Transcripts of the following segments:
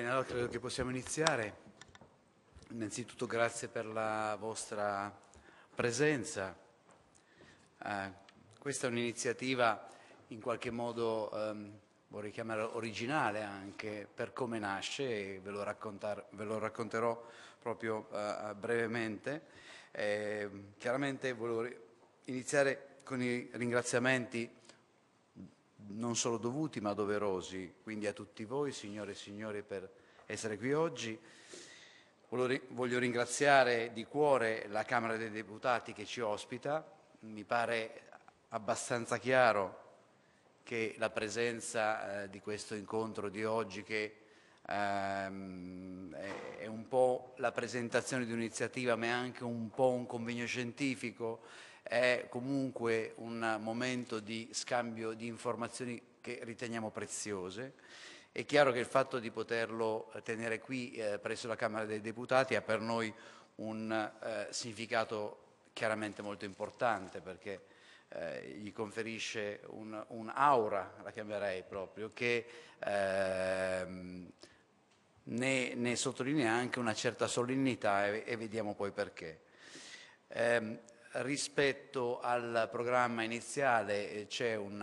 Bene, allora credo che possiamo iniziare. Innanzitutto grazie per la vostra presenza. Eh, questa è un'iniziativa in qualche modo, ehm, vorrei chiamare originale anche per come nasce e ve lo, ve lo racconterò proprio eh, brevemente. Eh, chiaramente volevo iniziare con i ringraziamenti non solo dovuti ma doverosi, quindi a tutti voi, signore e signori, per essere qui oggi. Voglio ringraziare di cuore la Camera dei Deputati che ci ospita. Mi pare abbastanza chiaro che la presenza eh, di questo incontro di oggi, che ehm, è, è un po' la presentazione di un'iniziativa, ma è anche un po' un convegno scientifico, è comunque un momento di scambio di informazioni che riteniamo preziose. È chiaro che il fatto di poterlo tenere qui eh, presso la Camera dei Deputati ha per noi un eh, significato chiaramente molto importante perché eh, gli conferisce un'aura, un, la chiamerei proprio, che ehm, ne, ne, sottolinea anche una certa solennità e, e vediamo poi perché. Eh, Rispetto al programma iniziale eh, c'è un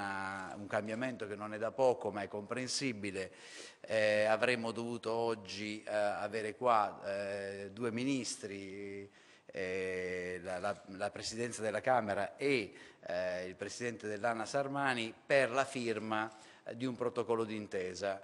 cambiamento che non è da poco ma è comprensibile. Eh, avremmo dovuto oggi eh, avere qua eh, due ministri, eh, la, la, la, Presidenza della Camera e eh, il Presidente dell'Anna Sarmani per la firma di un protocollo d'intesa.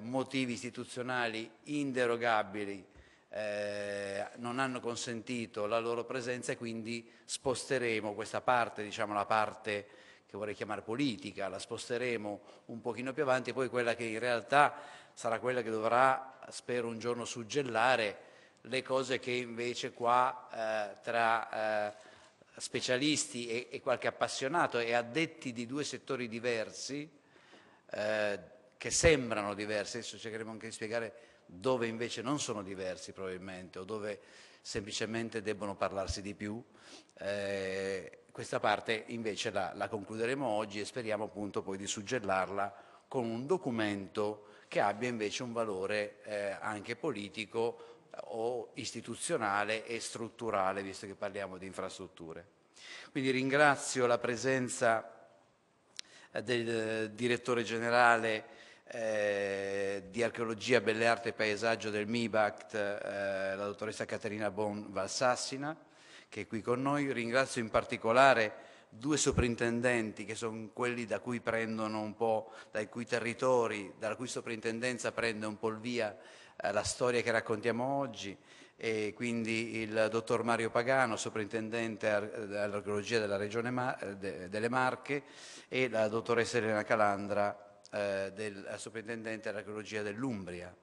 motivi istituzionali inderogabili eh, non hanno consentito la loro presenza e quindi sposteremo questa parte, diciamo la parte che vorrei chiamare politica, la sposteremo un pochino più avanti, e poi quella che in realtà sarà quella che dovrà, spero, un giorno suggellare le cose che invece qua eh, tra eh, specialisti e, e, qualche appassionato e addetti di due settori diversi, eh, che sembrano diversi, adesso cercheremo anche di spiegare dove invece non sono diversi probabilmente o dove semplicemente debbono parlarsi di più. Eh, questa parte invece la, la, concluderemo oggi e speriamo appunto poi di suggellarla con un documento che abbia invece un valore eh, anche politico eh, o istituzionale e strutturale, visto che parliamo di infrastrutture. Quindi ringrazio la presenza eh, del eh, direttore generale eh, di archeologia, belle arti e paesaggio del MIBACT, eh, la dottoressa Caterina Bon Valsassina, che è qui con noi. Ringrazio in particolare due soprintendenti che sono quelli da cui prendono un po', dai cui territori, dalla cui soprintendenza prende un po' il via eh, la storia che raccontiamo oggi e quindi il dottor Mario Pagano, soprintendente all'archeologia della regione Mar- de- delle Marche e la dottoressa Elena Calandra, eh, del soprintendente all'archeologia dell'Umbria.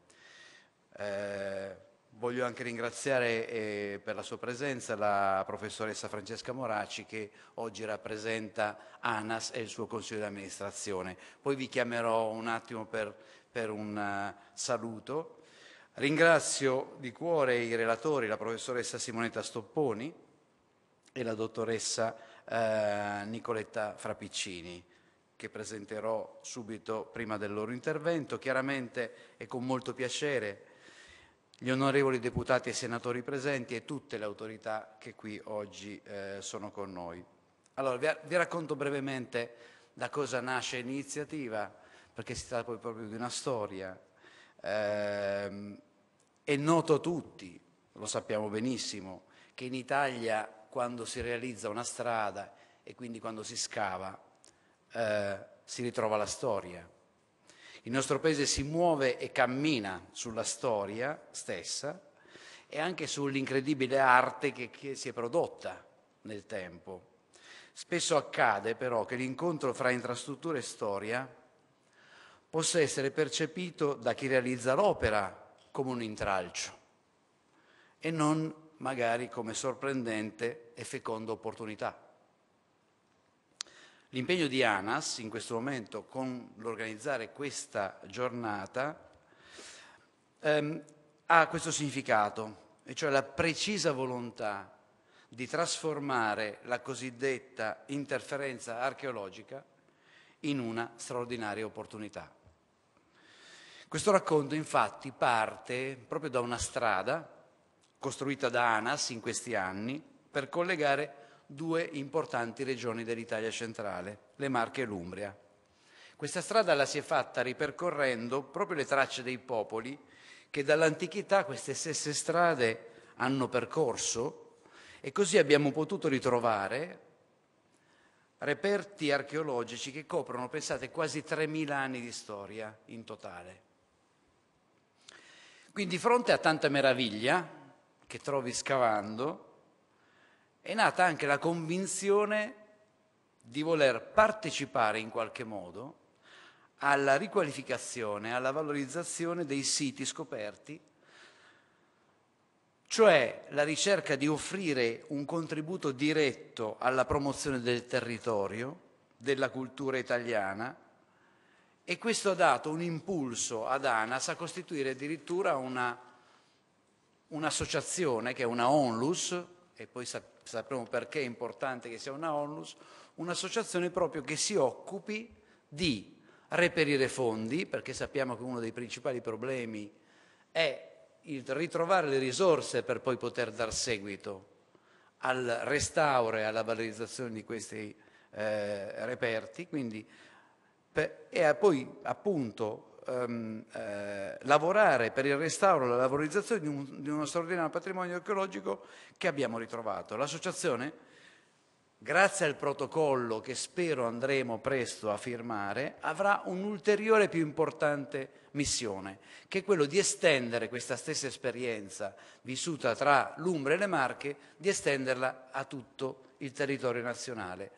Eh, voglio anche ringraziare eh, per la sua presenza la professoressa Francesca Moraci che oggi rappresenta ANAS e il suo consiglio di amministrazione. Poi vi chiamerò un attimo per, per un uh, saluto. Ringrazio di cuore i relatori, la professoressa Simonetta Stopponi e la dottoressa eh, Nicoletta Frapiccini che presenterò subito prima del loro intervento. Chiaramente è con molto piacere gli onorevoli deputati e senatori presenti e tutte le autorità che qui oggi eh, sono con noi. Allora, vi, racconto brevemente da cosa nasce l'iniziativa, perché si tratta poi proprio di una storia. Eh, è noto a tutti, lo sappiamo benissimo, che in Italia quando si realizza una strada e quindi quando si scava eh, si ritrova la storia. Il nostro paese si muove e cammina sulla storia stessa e anche sull'incredibile arte che, che si è prodotta nel tempo. Spesso accade però che l'incontro fra infrastruttura e storia possa essere percepito da chi realizza l'opera come un intralcio e non magari come sorprendente e feconda opportunità. L'impegno di ANAS in questo momento con l'organizzare questa giornata ehm, ha questo significato, e cioè la precisa volontà di trasformare la cosiddetta interferenza archeologica in una straordinaria opportunità. Questo racconto infatti parte proprio da una strada costruita da ANAS in questi anni per collegare due importanti regioni dell'Italia centrale, le Marche e l'Umbria. Questa strada la si è fatta ripercorrendo proprio le tracce dei popoli che dall'antichità queste stesse strade hanno percorso e così abbiamo potuto ritrovare reperti archeologici che coprono, pensate, quasi 3.000 anni di storia in totale. Quindi di fronte a tanta meraviglia che trovi scavando, è nata anche la convinzione di voler partecipare in qualche modo alla riqualificazione, alla valorizzazione dei siti scoperti, cioè la ricerca di offrire un contributo diretto alla promozione del territorio, della cultura italiana e questo ha dato un impulso ad ANAS a costituire addirittura una, un'associazione che è una ONLUS, e poi sap- sapremo perché è importante che sia una onlus, un'associazione proprio che si occupi di reperire fondi, perché sappiamo che uno dei principali problemi è il ritrovare le risorse per poi poter dar seguito al restauro e alla valorizzazione di questi eh, reperti, quindi, per, e poi appunto ehm, eh, lavorare per il restauro e la valorizzazione di, un, di uno straordinario patrimonio archeologico che abbiamo ritrovato. L'associazione, grazie al protocollo che spero andremo presto a firmare, avrà un'ulteriore più importante missione, che è quello di estendere questa stessa esperienza vissuta tra l'Umbria e le Marche, di estenderla a tutto il territorio nazionale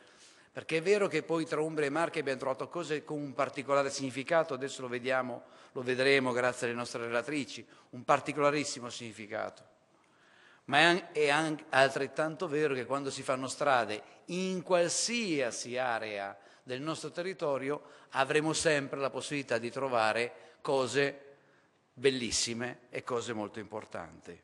perché è vero che poi tra Umbria e Marche abbiamo trovato cose con un particolare significato, adesso lo, vediamo, lo vedremo grazie alle nostre relatrici, un particolarissimo significato. Ma è, altrettanto vero che quando si fanno strade in qualsiasi area del nostro territorio avremo sempre la possibilità di trovare cose bellissime e cose molto importanti.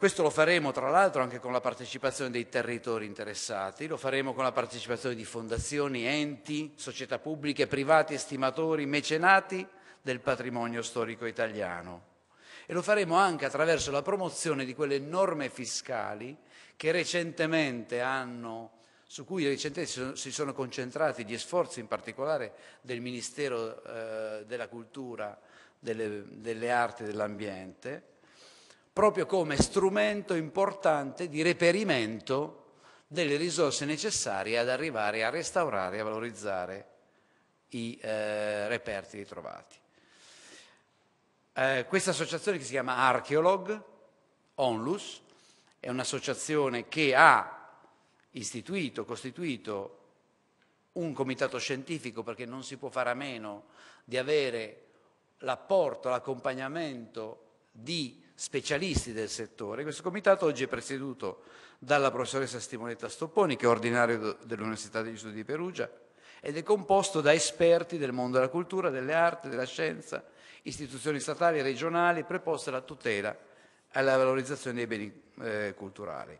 Questo lo faremo tra l'altro anche con la partecipazione dei territori interessati, lo faremo con la partecipazione di fondazioni, enti, società pubbliche, privati, estimatori, mecenati del patrimonio storico italiano. E lo faremo anche attraverso la promozione di quelle norme fiscali hanno, su cui recentemente si sono concentrati gli sforzi in particolare del Ministero eh, della Cultura, delle, delle Arti e dell'Ambiente, proprio come strumento importante di reperimento delle risorse necessarie ad arrivare a restaurare e a valorizzare i eh, reperti ritrovati. Eh, questa associazione che si chiama Archeolog, Onlus, è un'associazione che ha istituito, costituito un comitato scientifico perché non si può fare a meno di avere l'apporto, l'accompagnamento di specialisti del settore. Questo comitato oggi è presieduto dalla professoressa Stimonetta Stopponi, che è ordinario dell'Università degli Studi di Perugia, ed è composto da esperti del mondo della cultura, delle arti, della scienza, istituzioni statali e regionali preposte alla tutela e alla valorizzazione dei beni eh, culturali.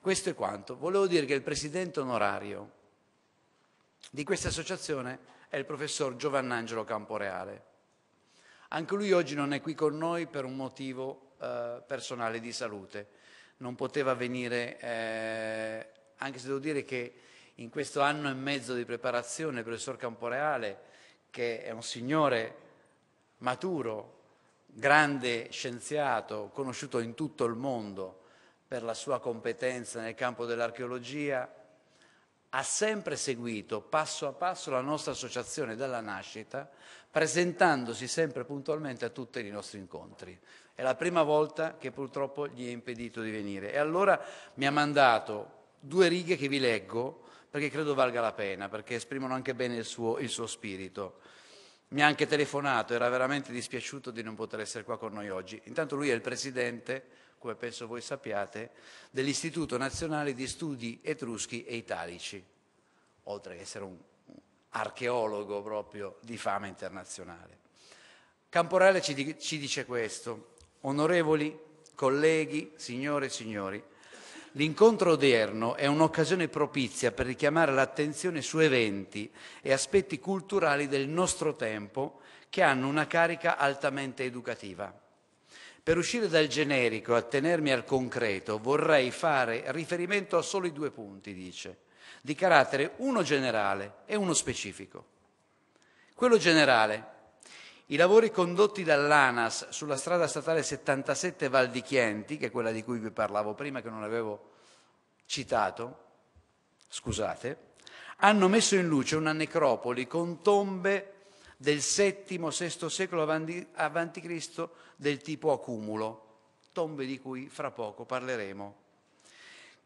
Questo è quanto. Volevo dire che il presidente onorario di questa associazione è il professor Giovannangelo Camporeale, anche lui oggi non è qui con noi per un motivo eh, personale di salute. Non poteva venire, eh, anche se devo dire che in questo anno e mezzo di preparazione il professor Camporeale, che è un signore maturo, grande scienziato, conosciuto in tutto il mondo per la sua competenza nel campo dell'archeologia, ha sempre seguito passo a passo la nostra associazione dalla nascita, presentandosi sempre puntualmente a tutti i nostri incontri. È la prima volta che purtroppo gli è impedito di venire. E allora mi ha mandato due righe che vi leggo perché credo valga la pena, perché esprimono anche bene il suo, il suo spirito. Mi ha anche telefonato, era veramente dispiaciuto di non poter essere qua con noi oggi. Intanto lui è il presidente come penso voi sappiate, dell'Istituto Nazionale di Studi Etruschi e Italici, oltre che essere un archeologo proprio di fama internazionale. Camporella ci, ci dice questo, onorevoli colleghi, signore e signori, L'incontro odierno è un'occasione propizia per richiamare l'attenzione su eventi e aspetti culturali del nostro tempo che hanno una carica altamente educativa. Per uscire dal generico e attenermi al concreto, vorrei fare riferimento a soli due punti, dice, di carattere uno generale e uno specifico. Quello generale, i lavori condotti dall'ANAS sulla strada statale 77 Val di Chienti, che è quella di cui vi parlavo prima, che non avevo citato, scusate, hanno messo in luce una necropoli con tombe del VII-VI secolo a.C. del tipo accumulo, tombe di cui fra poco parleremo,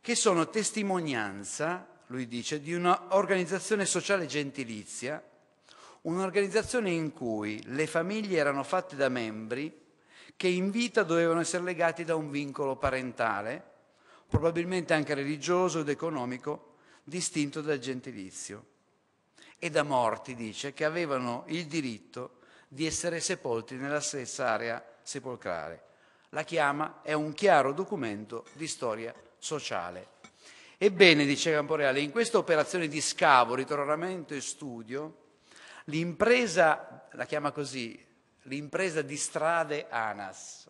che sono testimonianza, lui dice, di un'organizzazione sociale gentilizia, un'organizzazione in cui le famiglie erano fatte da membri che in vita dovevano essere legati da un vincolo parentale, probabilmente anche religioso ed economico, distinto dal gentilizio e da morti, dice, che avevano il diritto di essere sepolti nella stessa area sepolcrale. La chiama è un chiaro documento di storia sociale. Ebbene, dice Camporeale, in questa operazione di scavo, ritornamento e studio, l'impresa, la chiama così, l'impresa di strade ANAS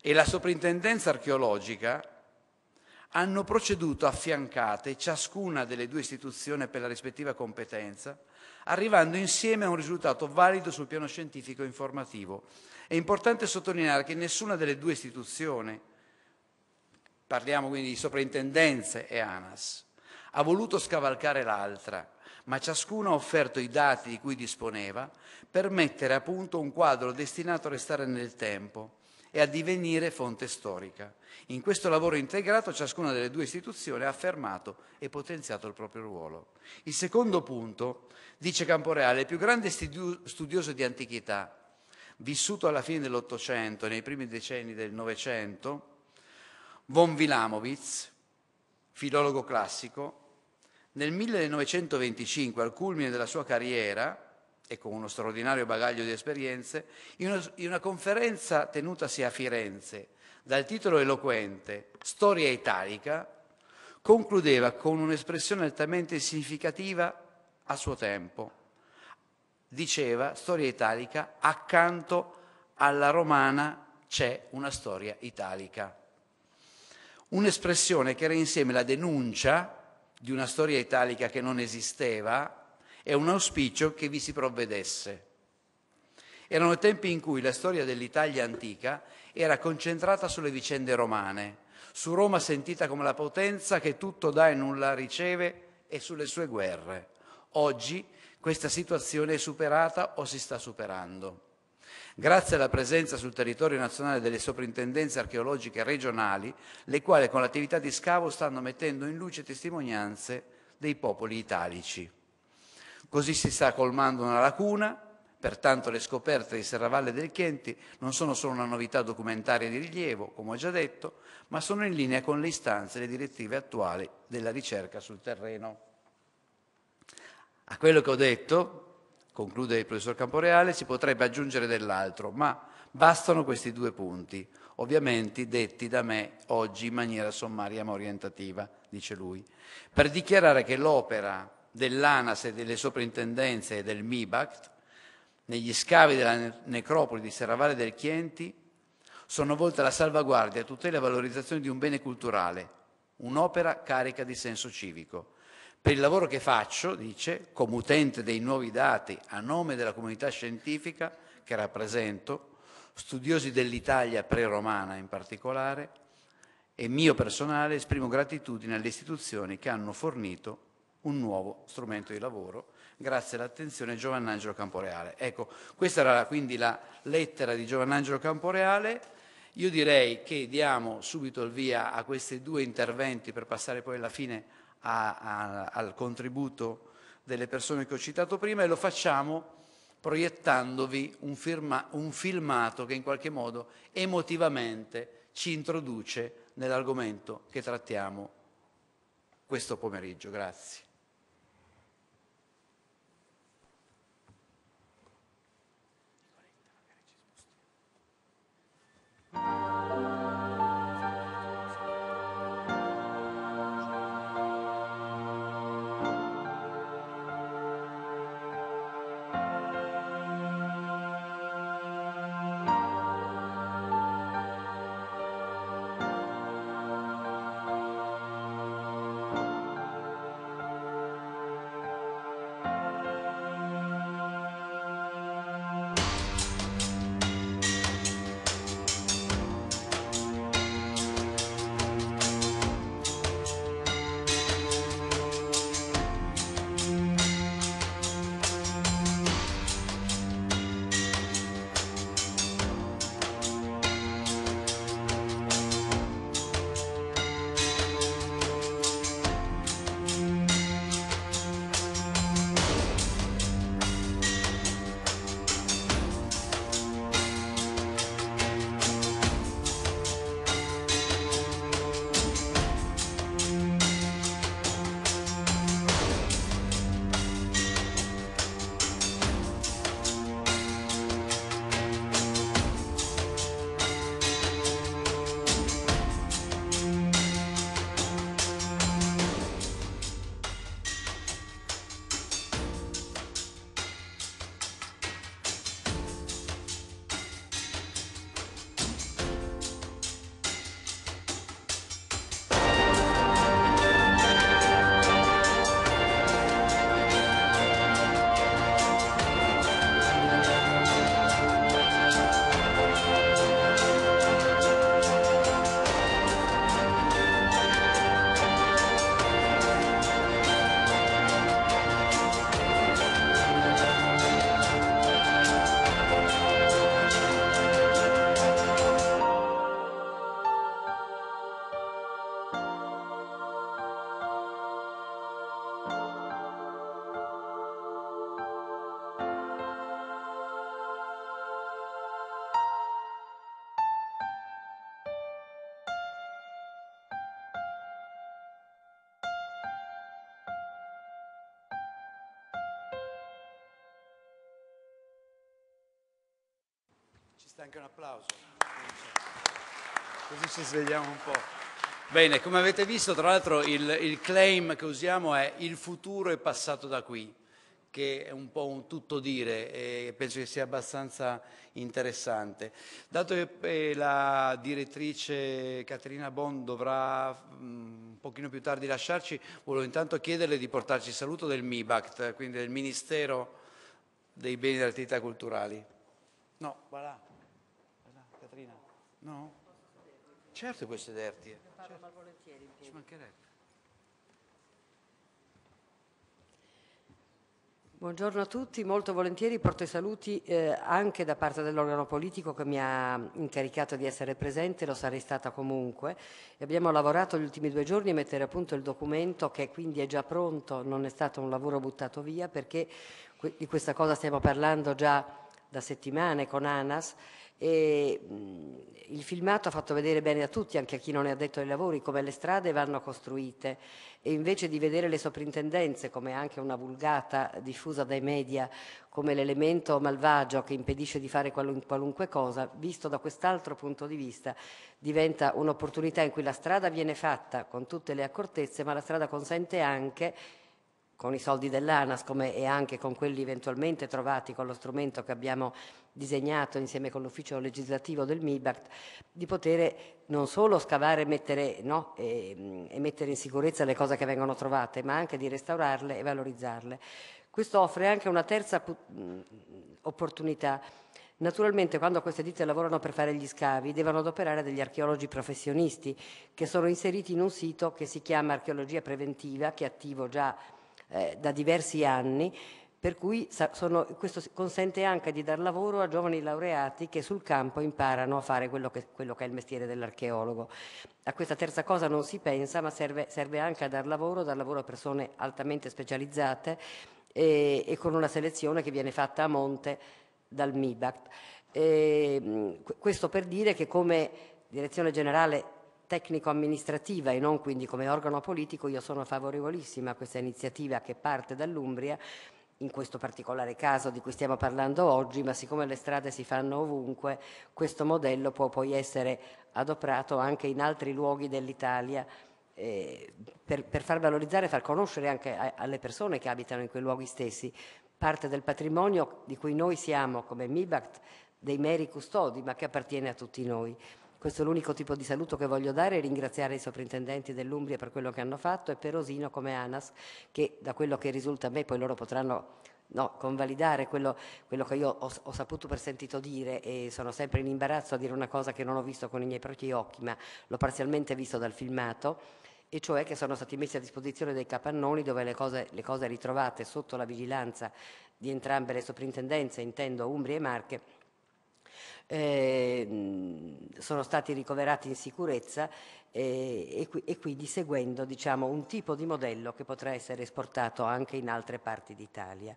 e la soprintendenza archeologica hanno proceduto affiancate ciascuna delle due istituzioni per la rispettiva competenza, arrivando insieme a un risultato valido sul piano scientifico e informativo. È importante sottolineare che nessuna delle due istituzioni, parliamo quindi di soprintendenze e ANAS, ha voluto scavalcare l'altra, ma ciascuna ha offerto i dati di cui disponeva per mettere a punto un quadro destinato a restare nel tempo e a divenire fonte storica. In questo lavoro integrato ciascuna delle due istituzioni ha affermato e potenziato il proprio ruolo. Il secondo punto, dice Camporeale, il più grande studioso di antichità, vissuto alla fine dell'Ottocento e nei primi decenni del Novecento, von Wilamowitz, filologo classico, nel 1925, al culmine della sua carriera, e con uno straordinario bagaglio di esperienze, in una, conferenza tenutasi a Firenze dal titolo eloquente Storia italica, concludeva con un'espressione altamente significativa a suo tempo. Diceva, storia italica, accanto alla romana c'è una storia italica. Un'espressione che era insieme la denuncia di una storia italica che non esisteva e un auspicio che vi si provvedesse. Erano tempi in cui la storia dell'Italia antica era concentrata sulle vicende romane, su Roma sentita come la potenza che tutto dà e nulla riceve e sulle sue guerre. Oggi questa situazione è superata o si sta superando. Grazie alla presenza sul territorio nazionale delle soprintendenze archeologiche regionali, le quali con l'attività di scavo stanno mettendo in luce testimonianze dei popoli italici. Così si sta colmando una lacuna Pertanto le scoperte di Serravalle del Chienti non sono solo una novità documentaria di rilievo, come ho già detto, ma sono in linea con le istanze e le direttive attuali della ricerca sul terreno. A quello che ho detto, conclude il professor Camporeale, si potrebbe aggiungere dell'altro, ma bastano questi due punti, ovviamente detti da me oggi in maniera sommaria ma orientativa, dice lui, per dichiarare che l'opera dell'ANAS e delle soprintendenze e del MIBACT negli scavi della necropoli di Serravalle del Chienti sono volte alla salvaguardia, tutela e valorizzazione di un bene culturale, un'opera carica di senso civico. Per il lavoro che faccio, dice, come utente dei nuovi dati a nome della comunità scientifica che rappresento, studiosi dell'Italia pre-romana in particolare, e mio personale esprimo gratitudine alle istituzioni che hanno fornito un nuovo strumento di lavoro Grazie all'attenzione Giovannangelo Camporeale. Ecco, questa era quindi la lettera di Giovannangelo Camporeale. Io direi che diamo subito il via a questi due interventi per passare poi alla fine a, a, al contributo delle persone che ho citato prima e lo facciamo proiettandovi un, firma, un filmato che in qualche modo emotivamente ci introduce nell'argomento che trattiamo questo pomeriggio. Grazie. Música merita anche un applauso. Così ci svegliamo un po'. Bene, come avete visto, tra l'altro il, il, claim che usiamo è il futuro è passato da qui, che è un po' un tutto dire e penso che sia abbastanza interessante. Dato che eh, la direttrice Caterina Bon dovrà mm, un pochino più tardi lasciarci, volevo intanto chiederle di portarci il saluto del MIBACT, quindi del Ministero dei Beni e delle Attività Culturali. No, voilà. No? Certo puoi sederti. Eh. certo. Ci mancherebbe. Buongiorno a tutti, molto volentieri porto i saluti eh, anche da parte dell'organo politico che mi ha incaricato di essere presente, lo sarei stata comunque. E abbiamo lavorato gli ultimi due giorni a mettere a punto il documento che quindi è già pronto, non è stato un lavoro buttato via perché di questa cosa stiamo parlando già da settimane con ANAS e, mh, mm, il filmato ha fatto vedere bene a tutti, anche a chi non è addetto ai lavori, come le strade vanno costruite e invece di vedere le soprintendenze come anche una vulgata diffusa dai media come l'elemento malvagio che impedisce di fare qualunque cosa, visto da quest'altro punto di vista diventa un'opportunità in cui la strada viene fatta con tutte le accortezze, ma la strada consente anche con i soldi dell'ANAS come, e anche con quelli eventualmente trovati con lo strumento che abbiamo disegnato insieme con l'ufficio legislativo del MIBACT, di poter non solo scavare e mettere, no, e, ehm, e mettere in sicurezza le cose che vengono trovate, ma anche di restaurarle e valorizzarle. Questo offre anche una terza opportunità. Naturalmente quando queste ditte lavorano per fare gli scavi devono adoperare degli archeologi professionisti che sono inseriti in un sito che si chiama Archeologia Preventiva, che è attivo già eh, da diversi anni, per cui sono, questo consente anche di dar lavoro a giovani laureati che sul campo imparano a fare quello che, quello che è il mestiere dell'archeologo. A questa terza cosa non si pensa, ma serve, serve anche a dar lavoro, dar lavoro a persone altamente specializzate e, e con una selezione che viene fatta a monte dal MIBACT. Ehm, e, questo per dire che come Direzione Generale tecnico-amministrativa e non quindi come organo politico, io sono favorevolissima a questa iniziativa che parte dall'Umbria, in questo particolare caso di cui stiamo parlando oggi, ma siccome le strade si fanno ovunque, questo modello può poi essere adoperato anche in altri luoghi dell'Italia. Eh, per, per, far valorizzare e far conoscere anche a, alle persone che abitano in quei luoghi stessi parte del patrimonio di cui noi siamo come MIBACT dei meri custodi, ma che appartiene a tutti noi. Questo è l'unico tipo di saluto che voglio dare e ringraziare i sovrintendenti dell'Umbria per quello che hanno fatto e Perosino come ANAS che da quello che risulta a me poi loro potranno no, convalidare quello, quello, che io ho, ho, saputo per sentito dire e sono sempre in imbarazzo a dire una cosa che non ho visto con i miei propri occhi ma l'ho parzialmente visto dal filmato e cioè che sono stati messi a disposizione dei capannoni dove le cose, le cose ritrovate sotto la vigilanza di entrambe le soprintendenze, intendo Umbria e Marche, eh, sono stati ricoverati in sicurezza eh, e, e, quindi seguendo diciamo, un tipo di modello che potrà essere esportato anche in altre parti d'Italia.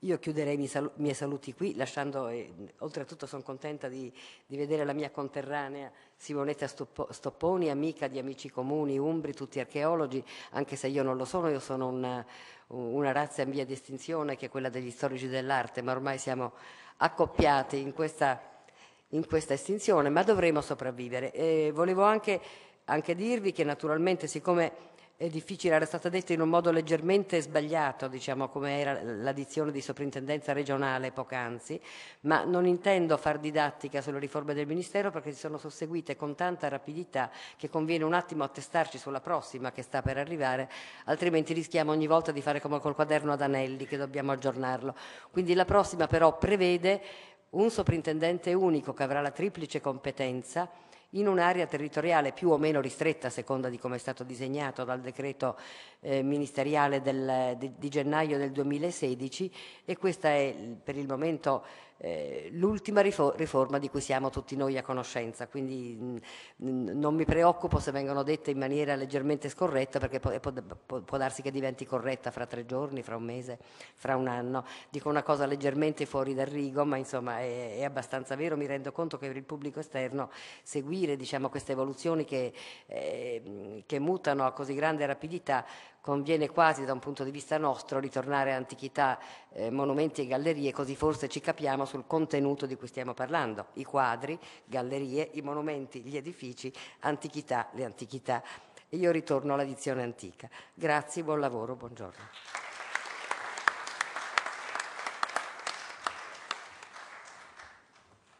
Io chiuderei i miei saluti qui, lasciando, eh, oltretutto sono contenta di, di, vedere la mia conterranea Simonetta Stopponi, amica di Amici Comuni, Umbri, tutti archeologi, anche se io non lo sono, io sono una, una razza in via di estinzione che è quella degli storici dell'arte, ma ormai siamo accoppiati in questa in questa estinzione, ma dovremo sopravvivere. E volevo anche, anche dirvi che naturalmente siccome è difficile, era stata detta in un modo leggermente sbagliato, diciamo come era l'addizione di soprintendenza regionale poc'anzi, ma non intendo far didattica sulle riforme del Ministero perché si sono susseguite con tanta rapidità che conviene un attimo attestarci sulla prossima che sta per arrivare, altrimenti rischiamo ogni volta di fare come col quaderno ad anelli che dobbiamo aggiornarlo. Quindi la prossima però prevede un soprintendente unico che avrà la triplice competenza in un'area territoriale più o meno ristretta a seconda di come è stato disegnato dal decreto eh, ministeriale del, di, di, gennaio del 2016 e questa è per il momento eh, l'ultima riforma di cui siamo tutti noi a conoscenza, quindi non mi preoccupo se vengono dette in maniera leggermente scorretta perché può, può, può, darsi che diventi corretta fra tre giorni, fra un mese, fra un anno. Dico una cosa leggermente fuori dal rigo, ma insomma è, è abbastanza vero, mi rendo conto che per il pubblico esterno seguire diciamo, queste evoluzioni che, eh, che mutano a così grande rapidità conviene quasi da un punto di vista nostro ritornare a antichità, eh, monumenti e gallerie, così forse ci capiamo sul contenuto di cui stiamo parlando, i quadri, gallerie, i monumenti, gli edifici, antichità, le antichità. E io ritorno alla dizione antica. Grazie, buon lavoro, buongiorno.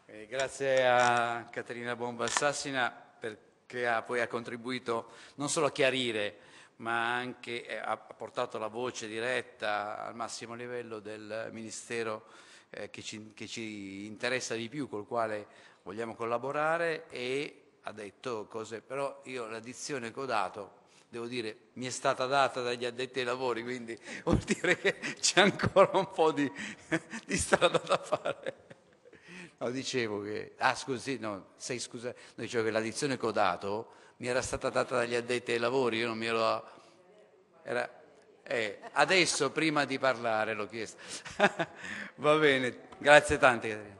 Eh, grazie a Caterina Bomba Sassina perché ha, poi ha contribuito non solo a chiarire ma anche eh, ha portato la voce diretta al massimo livello del Ministero eh, che, ci, che, ci, interessa di più, col quale vogliamo collaborare e ha detto cose, però io l'addizione dizione che ho dato, devo dire, mi è stata data dagli addetti ai lavori, quindi vuol dire che c'è ancora un po' di, di strada da fare. No, dicevo che, ah scusi, no, sei scusa, no, dicevo che l'addizione dizione che ho dato mi era stata data dagli addetti ai lavori, io non mi ero... Era... Eh, adesso, prima di parlare, l'ho chiesto. Va bene, grazie tante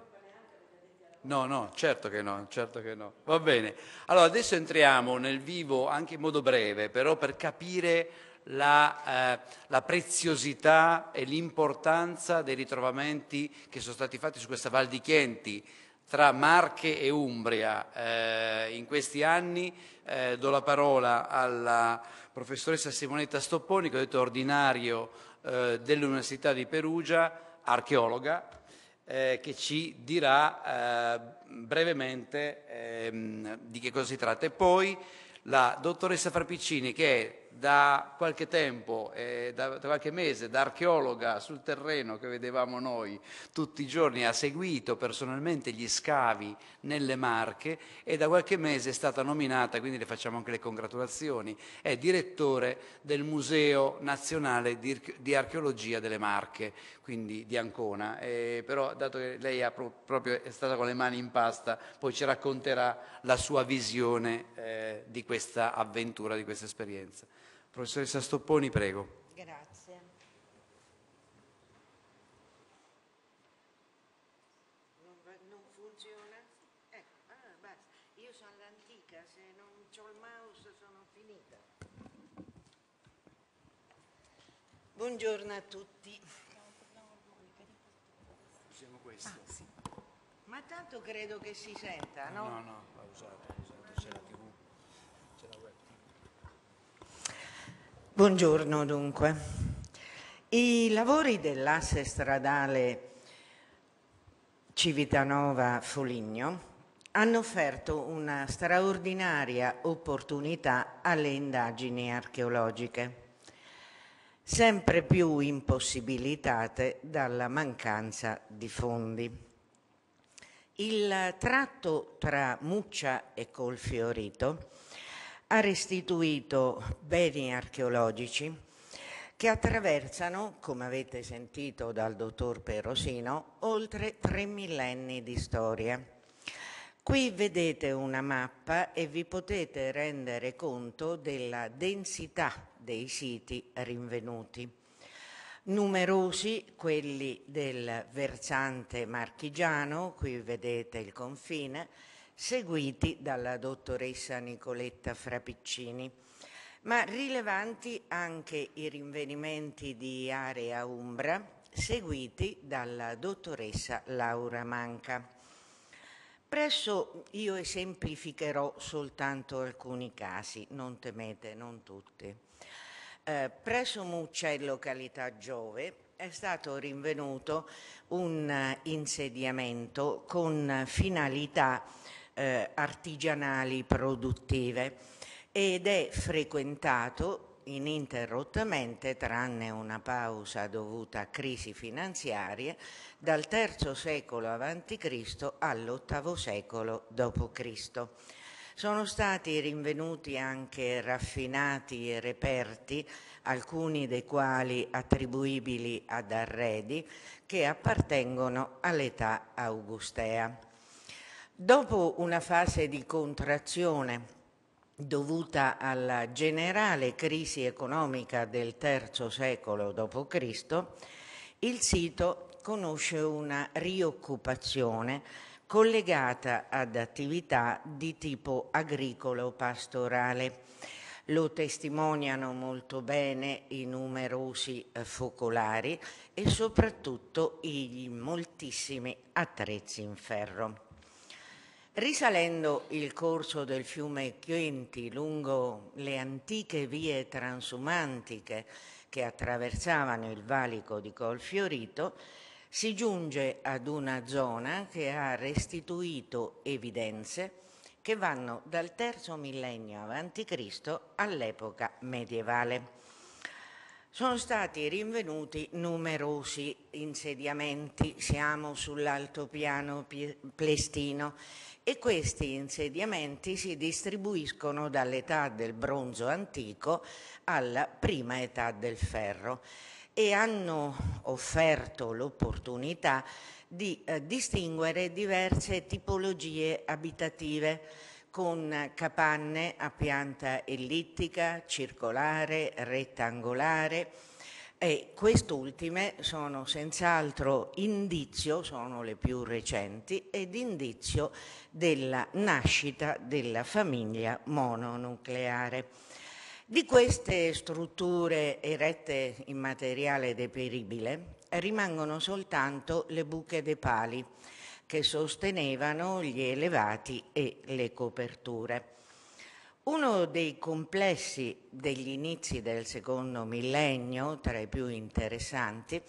No, no, certo che no, certo che no. Va bene. Allora, adesso entriamo nel vivo, anche in modo breve, però per capire la, eh, la, preziosità e l'importanza dei ritrovamenti che sono stati fatti su questa Val di Chienti tra Marche e Umbria eh, in questi anni eh, do la parola alla professoressa Simonetta Stopponi, che ho detto ordinario eh, dell'Università di Perugia, archeologa, eh, che ci dirà eh, brevemente ehm, di che cosa si tratta. E poi la dottoressa Farpiccini, che è da qualche tempo, eh, da, da, qualche mese, da archeologa sul terreno che vedevamo noi tutti i giorni, ha seguito personalmente gli scavi nelle Marche e da qualche mese è stata nominata, quindi le facciamo anche le congratulazioni, è direttore del Museo Nazionale di, di Archeologia delle Marche, quindi di Ancona. Eh, però dato che lei pro, proprio, è stata con le mani in pasta, poi ci racconterà la sua visione eh, di questa avventura, di questa esperienza. Professoressa Stopponi, prego. Grazie. Non, non funziona? Ecco, ah, basta. Io sono all'antica, se non ho il mouse sono finita. Buongiorno a tutti. Siamo questi. Ah, sì. Ma tanto credo che si senta, no? No, no. Buongiorno dunque. I lavori dell'asse stradale Civitanova-Foligno hanno offerto una straordinaria opportunità alle indagini archeologiche, sempre più impossibilitate dalla mancanza di fondi. Il tratto tra Muccia e Colfiorito ha restituito beni archeologici che attraversano, come avete sentito dal dottor Perosino, oltre tre millenni di storia. Qui vedete una mappa e vi potete rendere conto della densità dei siti rinvenuti. Numerosi quelli del versante marchigiano, qui vedete il confine, seguiti dalla dottoressa Nicoletta Frapiccini, ma rilevanti anche i rinvenimenti di area umbra seguiti dalla dottoressa Laura Manca. Presso io esemplificherò soltanto alcuni casi, non temete, non tutti. Eh, presso Muccia e località Giove è stato rinvenuto un eh, insediamento con finalità eh, artigianali produttive ed è frequentato ininterrottamente, tranne una pausa dovuta a crisi finanziarie, dal III secolo a.C. all'VIII secolo d.C. Sono stati rinvenuti anche raffinati reperti, alcuni dei quali attribuibili ad arredi, che appartengono all'età augustea. Dopo una fase di contrazione dovuta alla generale crisi economica del III secolo d.C., il sito conosce una rioccupazione collegata ad attività di tipo agricolo-pastorale. Lo testimoniano molto bene i numerosi eh, focolari e soprattutto i moltissimi attrezzi in ferro. Risalendo il corso del fiume Chienti lungo le antiche vie transumantiche che attraversavano il valico di Colfiorito, si giunge ad una zona che ha restituito evidenze che vanno dal terzo millennio a.C. all'epoca medievale. Sono stati rinvenuti numerosi insediamenti, siamo sull'altopiano plestino, e questi insediamenti si distribuiscono dall'età del bronzo antico alla prima età del ferro e hanno offerto l'opportunità di eh, distinguere diverse tipologie abitative con capanne a pianta ellittica, circolare, rettangolare, e quest'ultime sono senz'altro indizio, sono le più recenti, ed indizio della nascita della famiglia mononucleare. Di queste strutture erette in materiale deperibile rimangono soltanto le buche dei pali che sostenevano gli elevati e le coperture. Uno dei complessi degli inizi del secondo millennio, tra i più interessanti,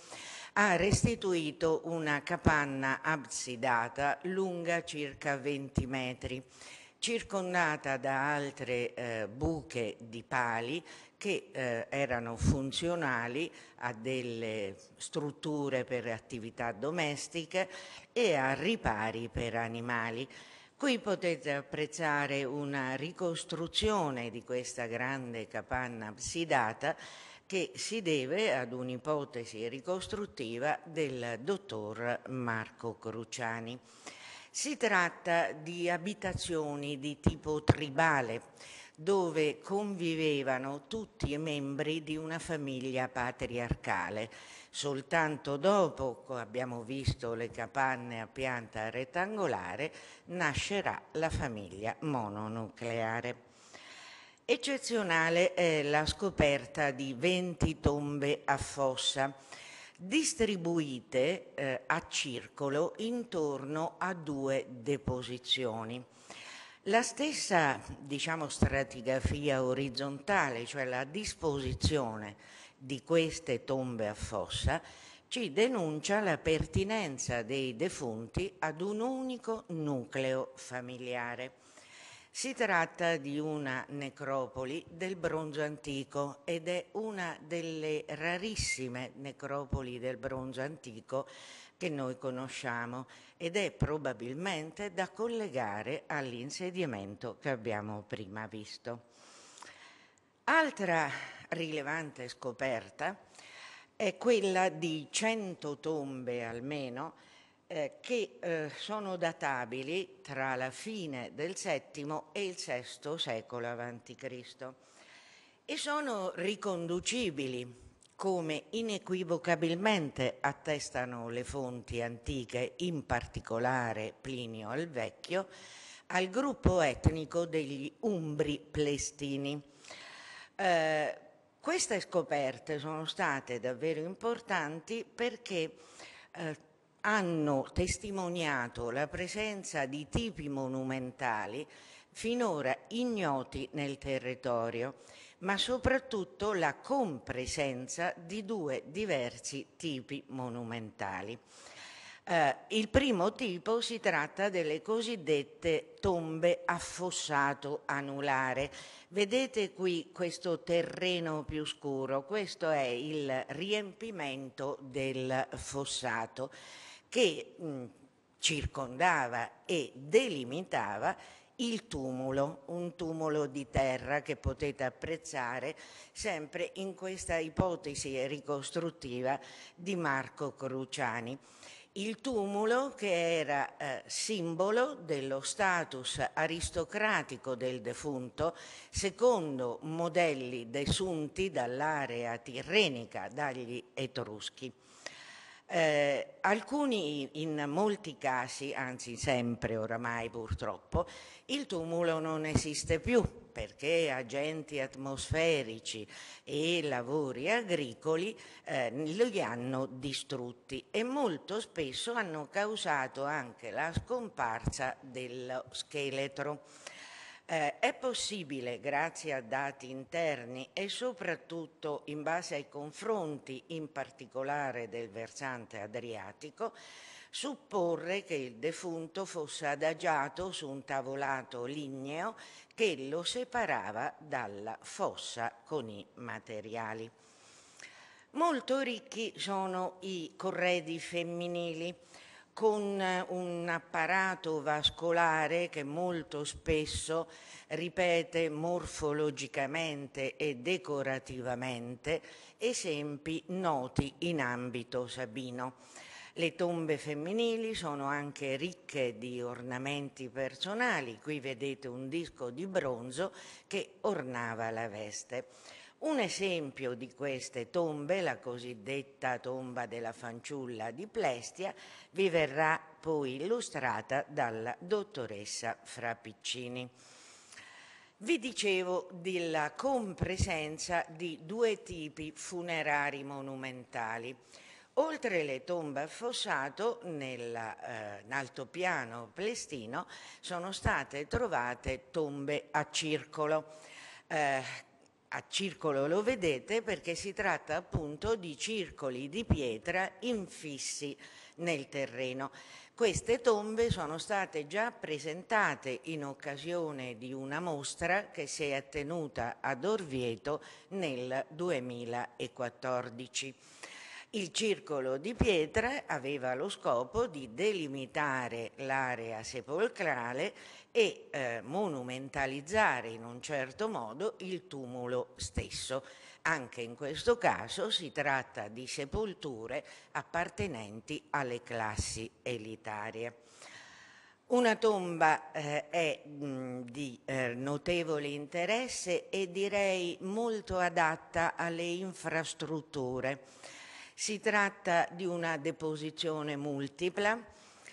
ha restituito una capanna absidata lunga circa 20 metri, circondata da altre eh, buche di pali che eh, erano funzionali a delle strutture per attività domestiche e a ripari per animali. Qui potete apprezzare una ricostruzione di questa grande capanna absidata che si deve ad un'ipotesi ricostruttiva del dottor Marco Cruciani. Si tratta di abitazioni di tipo tribale dove convivevano tutti i membri di una famiglia patriarcale Soltanto dopo, abbiamo visto le capanne a pianta rettangolare, nascerà la famiglia mononucleare. Eccezionale è la scoperta di 20 tombe a fossa, distribuite eh, a circolo intorno a due deposizioni. La stessa diciamo, stratigrafia orizzontale, cioè la disposizione di queste tombe a fossa ci denuncia la pertinenza dei defunti ad un unico nucleo familiare. Si tratta di una necropoli del bronzo antico ed è una delle rarissime necropoli del bronzo antico che noi conosciamo ed è probabilmente da collegare all'insediamento che abbiamo prima visto. Altra rilevante scoperta è quella di 100 tombe almeno eh, che eh, sono databili tra la fine del VII e il VI secolo a.C. e sono riconducibili, come inequivocabilmente attestano le fonti antiche, in particolare Plinio il Vecchio, al gruppo etnico degli Umbri Plestini. Eh, queste scoperte sono state davvero importanti perché eh, hanno testimoniato la presenza di tipi monumentali finora ignoti nel territorio, ma soprattutto la compresenza di due diversi tipi monumentali. Eh, il primo tipo si tratta delle cosiddette tombe a fossato anulare. Vedete qui questo terreno più scuro, questo è il riempimento del fossato che mh, mm, circondava e delimitava il tumulo, un tumulo di terra che potete apprezzare sempre in questa ipotesi ricostruttiva di Marco Cruciani il tumulo che era eh, simbolo dello status aristocratico del defunto secondo modelli desunti dall'area tirrenica, dagli etruschi. Eh, alcuni, in molti casi, anzi sempre oramai purtroppo, il tumulo non esiste più perché agenti atmosferici e lavori agricoli eh, li hanno distrutti e molto spesso hanno causato anche la scomparsa dello scheletro. Eh, è possibile, grazie a dati interni e soprattutto in base ai confronti in particolare del versante adriatico, supporre che il defunto fosse adagiato su un tavolato ligneo che lo separava dalla fossa con i materiali. Molto ricchi sono i corredi femminili con un apparato vascolare che molto spesso ripete morfologicamente e decorativamente esempi noti in ambito sabino. Le tombe femminili sono anche ricche di ornamenti personali, qui vedete un disco di bronzo che ornava la veste. Un esempio di queste tombe, la cosiddetta tomba della fanciulla di Plestia, vi verrà poi illustrata dalla dottoressa Frappiccini. Vi dicevo della compresenza di due tipi funerari monumentali. Oltre le tombe a fossato, nell'altopiano eh, plestino sono state trovate tombe a circolo. Eh, a circolo lo vedete perché si tratta appunto di circoli di pietra infissi nel terreno. Queste tombe sono state già presentate in occasione di una mostra che si è tenuta ad Orvieto nel 2014. Il circolo di pietra aveva lo scopo di delimitare l'area sepolcrale e eh, monumentalizzare in un certo modo il tumulo stesso. Anche in questo caso si tratta di sepolture appartenenti alle classi elitarie. Una tomba eh, è mh, di eh, notevole interesse e direi molto adatta alle infrastrutture. Si tratta di una deposizione multipla,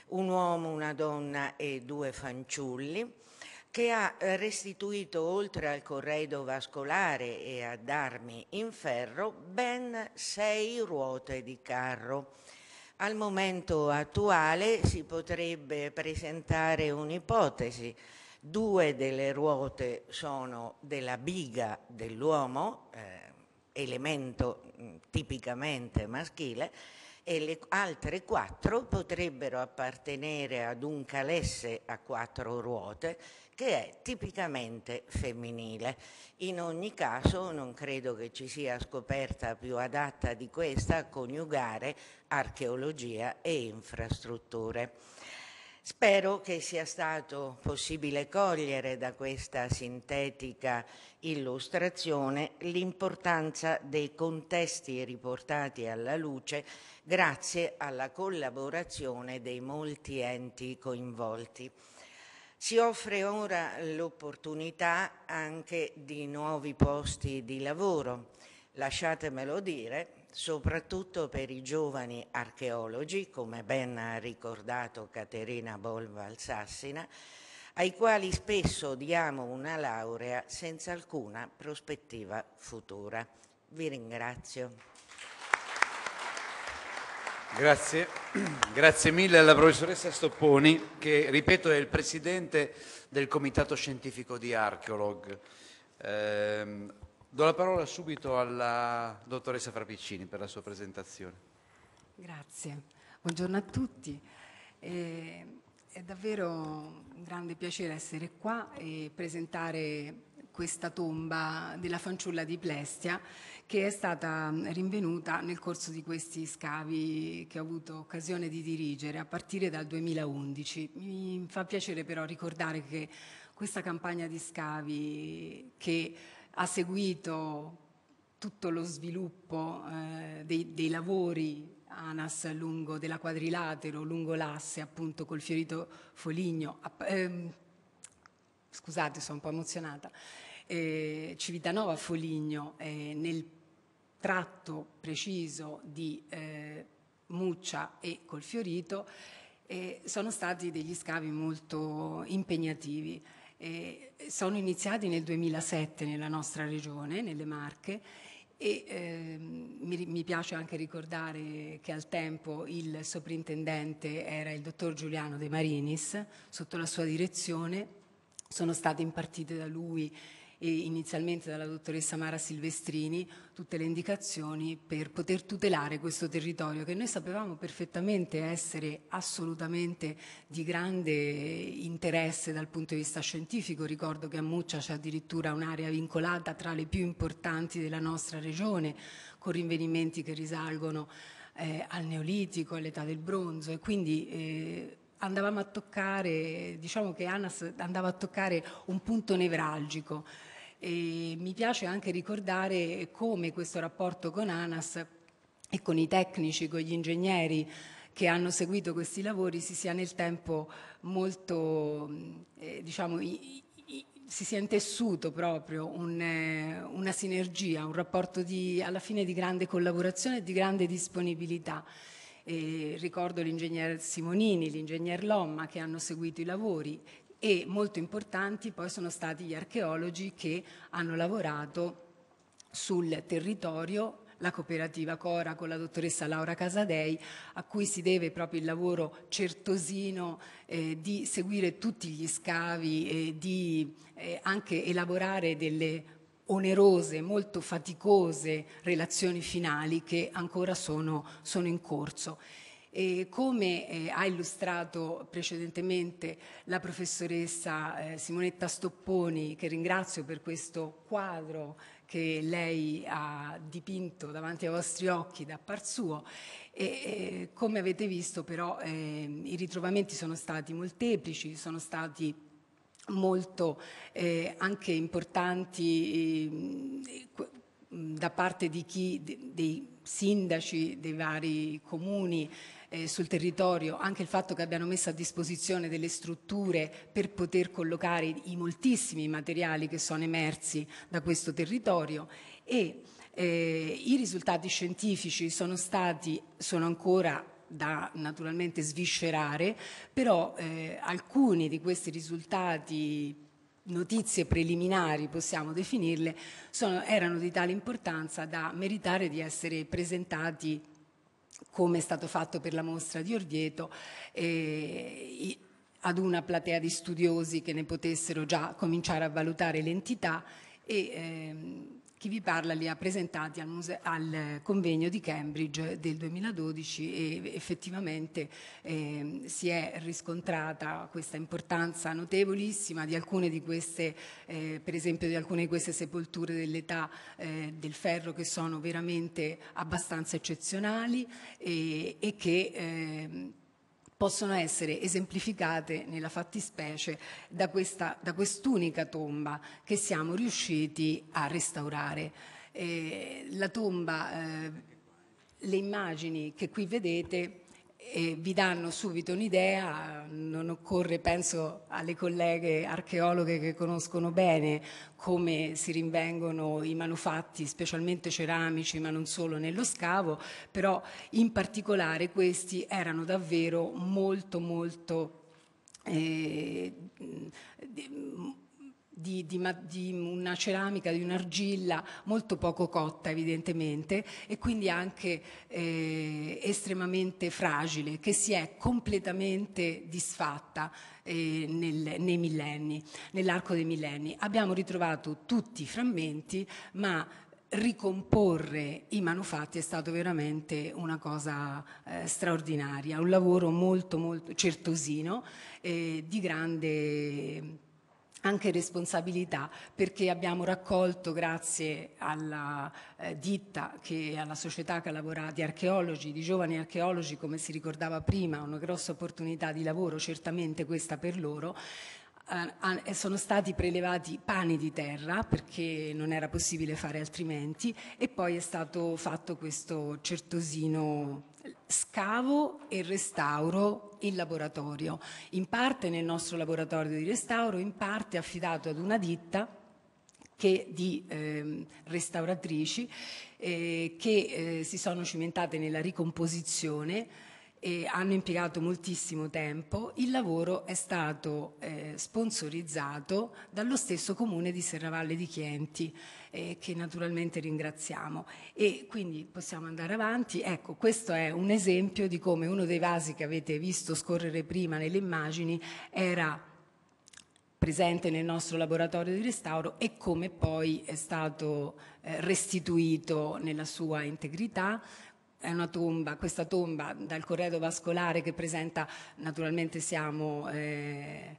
un uomo, una donna e due fanciulli, che ha eh, restituito oltre al corredo vascolare e ad armi in ferro ben sei ruote di carro. Al momento attuale si potrebbe presentare un'ipotesi. Due delle ruote sono della biga dell'uomo, eh, elemento mh, mm, tipicamente maschile, e le altre quattro potrebbero appartenere ad un calesse a quattro ruote che è tipicamente femminile. In ogni caso non credo che ci sia scoperta più adatta di questa a coniugare archeologia e infrastrutture. Spero che sia stato possibile cogliere da questa sintetica illustrazione l'importanza dei contesti riportati alla luce grazie alla collaborazione dei molti enti coinvolti. Si offre ora l'opportunità anche di nuovi posti di lavoro. Lasciatemelo dire, soprattutto per i giovani archeologi, come ben ha ricordato Caterina Bolval-Sassina, ai quali spesso diamo una laurea senza alcuna prospettiva futura. Vi ringrazio. Grazie. Grazie mille alla professoressa Stopponi che, ripeto, è il presidente del Comitato Scientifico di Archeolog. Eh, Do la parola subito alla dottoressa Frapiccini per la sua presentazione. Grazie, buongiorno a tutti. Eh, è davvero un grande piacere essere qua e presentare questa tomba della fanciulla di Plestia che è stata rinvenuta nel corso di questi scavi che ho avuto occasione di dirigere a partire dal 2011. Mi fa piacere però ricordare che questa campagna di scavi che ha seguito tutto lo sviluppo eh, dei, dei, lavori ANAS lungo della quadrilatero, lungo l'asse appunto col fiorito Foligno, ehm, scusate sono un po' emozionata, eh, Civitanova Foligno eh, nel tratto preciso di eh, Muccia e Colfiorito fiorito eh, sono stati degli scavi molto impegnativi. Eh, sono iniziati nel 2007 nella nostra regione, nelle Marche, e eh, mi, mi, piace anche ricordare che al tempo il soprintendente era il dottor Giuliano De Marinis, sotto la sua direzione sono state impartite da lui e inizialmente dalla dottoressa Mara Silvestrini tutte le indicazioni per poter tutelare questo territorio che noi sapevamo perfettamente essere assolutamente di grande interesse dal punto di vista scientifico. Ricordo che a Muccia c'è addirittura un'area vincolata tra le più importanti della nostra regione, con rinvenimenti che risalgono eh, al Neolitico, all'età del bronzo e quindi eh, andavamo a toccare, diciamo che Anas andava a toccare un punto nevralgico. E mi piace anche ricordare come questo rapporto con Anas e con i tecnici, con gli ingegneri che hanno seguito questi lavori si sia nel tempo molto, eh, diciamo, i, i, si sia intessuto proprio un, eh, una sinergia, un rapporto di, alla fine di grande collaborazione e di grande disponibilità eh, ricordo l'ingegner Simonini, l'ingegner Lomma che hanno seguito i lavori e molto importanti poi sono stati gli archeologi che hanno lavorato sul territorio la cooperativa Cora con la dottoressa Laura Casadei, a cui si deve proprio il lavoro certosino eh, di seguire tutti gli scavi, e di eh, anche elaborare delle onerose, molto faticose relazioni finali che ancora sono, sono in corso. E come eh, ha illustrato precedentemente la professoressa eh, Simonetta Stopponi, che ringrazio per questo quadro che lei ha dipinto davanti ai vostri occhi da par suo, e, e come avete visto però eh, i ritrovamenti sono stati molteplici, sono stati molto eh, anche importanti eh, da parte di chi, dei sindaci dei vari comuni eh, sul territorio, anche il fatto che abbiano messo a disposizione delle strutture per poter collocare i moltissimi materiali che sono emersi da questo territorio e eh, i risultati scientifici sono stati, sono ancora da naturalmente sviscerare, però eh, alcuni di questi risultati notizie preliminari, possiamo definirle, sono, erano di tale importanza da meritare di essere presentati come è stato fatto per la mostra di Orvieto eh, ad una platea di studiosi che ne potessero già cominciare a valutare l'entità e ehm, chi vi parla li ha presentati al, muse- al convegno di Cambridge del 2012 e effettivamente eh, si è riscontrata questa importanza notevolissima di alcune di queste, eh, per esempio di alcune di queste sepolture dell'età eh, del ferro che sono veramente abbastanza eccezionali e, e che ehm, possono essere esemplificate nella fattispecie da, questa, da quest'unica tomba che siamo riusciti a restaurare. Eh, la tomba, eh, le immagini che qui vedete e vi danno subito un'idea, non occorre, penso alle colleghe archeologhe che conoscono bene come si rinvengono i manufatti, specialmente ceramici, ma non solo nello scavo, però in particolare questi erano davvero molto molto eh, di, di, di, una ceramica, di un'argilla molto poco cotta evidentemente e quindi anche eh, estremamente fragile che si è completamente disfatta eh, nel, nei millenni, nell'arco dei millenni. Abbiamo ritrovato tutti i frammenti ma ricomporre i manufatti è stato veramente una cosa eh, straordinaria, un lavoro molto molto certosino, eh, di grande anche responsabilità perché abbiamo raccolto grazie alla eh, ditta e alla società che lavora di archeologi, di giovani archeologi come si ricordava prima, una grossa opportunità di lavoro certamente questa per loro. Eh, sono stati prelevati pani di terra perché non era possibile fare altrimenti e poi è stato fatto questo certosino scavo e restauro il laboratorio, in parte nel nostro laboratorio di restauro, in parte affidato ad una ditta che, di eh, restauratrici eh, che eh, si sono cimentate nella ricomposizione e hanno impiegato moltissimo tempo, il lavoro è stato eh, sponsorizzato dallo stesso comune di Serravalle di Chienti, eh, che naturalmente ringraziamo. E quindi possiamo andare avanti. Ecco, questo è un esempio di come uno dei vasi che avete visto scorrere prima nelle immagini era presente nel nostro laboratorio di restauro e come poi è stato eh, restituito nella sua integrità è una tomba, questa tomba dal corredo vascolare che presenta, naturalmente siamo eh,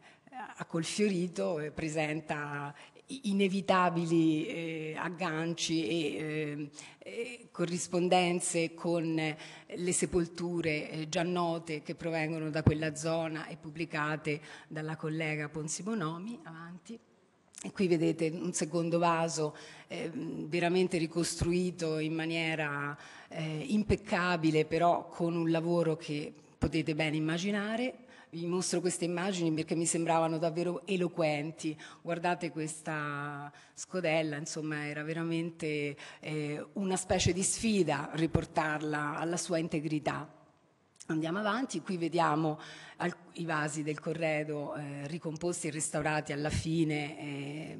a Colfiorito, eh, presenta inevitabili eh, agganci e, ehm, e, corrispondenze con eh, le sepolture eh, già note che provengono da quella zona e pubblicate dalla collega Ponzi Bonomi. Avanti. E qui vedete un secondo vaso eh, veramente ricostruito in maniera eh, impeccabile però con un lavoro che potete ben immaginare. Vi mostro queste immagini perché mi sembravano davvero eloquenti. Guardate questa scodella, insomma era veramente eh, una specie di sfida riportarla alla sua integrità. Andiamo avanti, qui vediamo alc- i vasi del corredo eh, ricomposti e restaurati alla fine eh,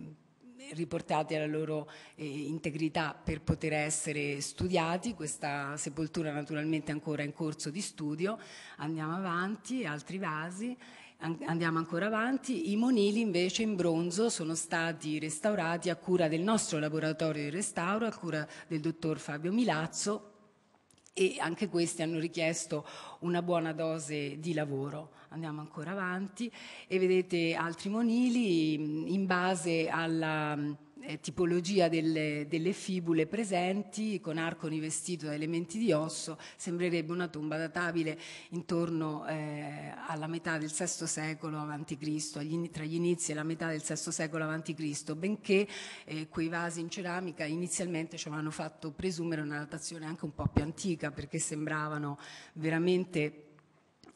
riportati alla loro eh, integrità per poter essere studiati. Questa sepoltura naturalmente è ancora in corso di studio. Andiamo avanti, altri vasi. andiamo ancora avanti, i monili invece in bronzo sono stati restaurati a cura del nostro laboratorio di restauro, a cura del dottor Fabio Milazzo, e anche questi hanno richiesto una buona dose di lavoro. Andiamo ancora avanti e vedete altri monili mm, in base alla mm, eh, tipologia delle, delle, fibule presenti, con arconi vestito da elementi di osso, sembrerebbe una tomba databile intorno eh, alla metà del VI secolo a.C., tra gli inizi e la metà del VI secolo a.C., benché eh, quei vasi in ceramica inizialmente ci avevano fatto presumere una datazione anche un po' più antica, perché sembravano veramente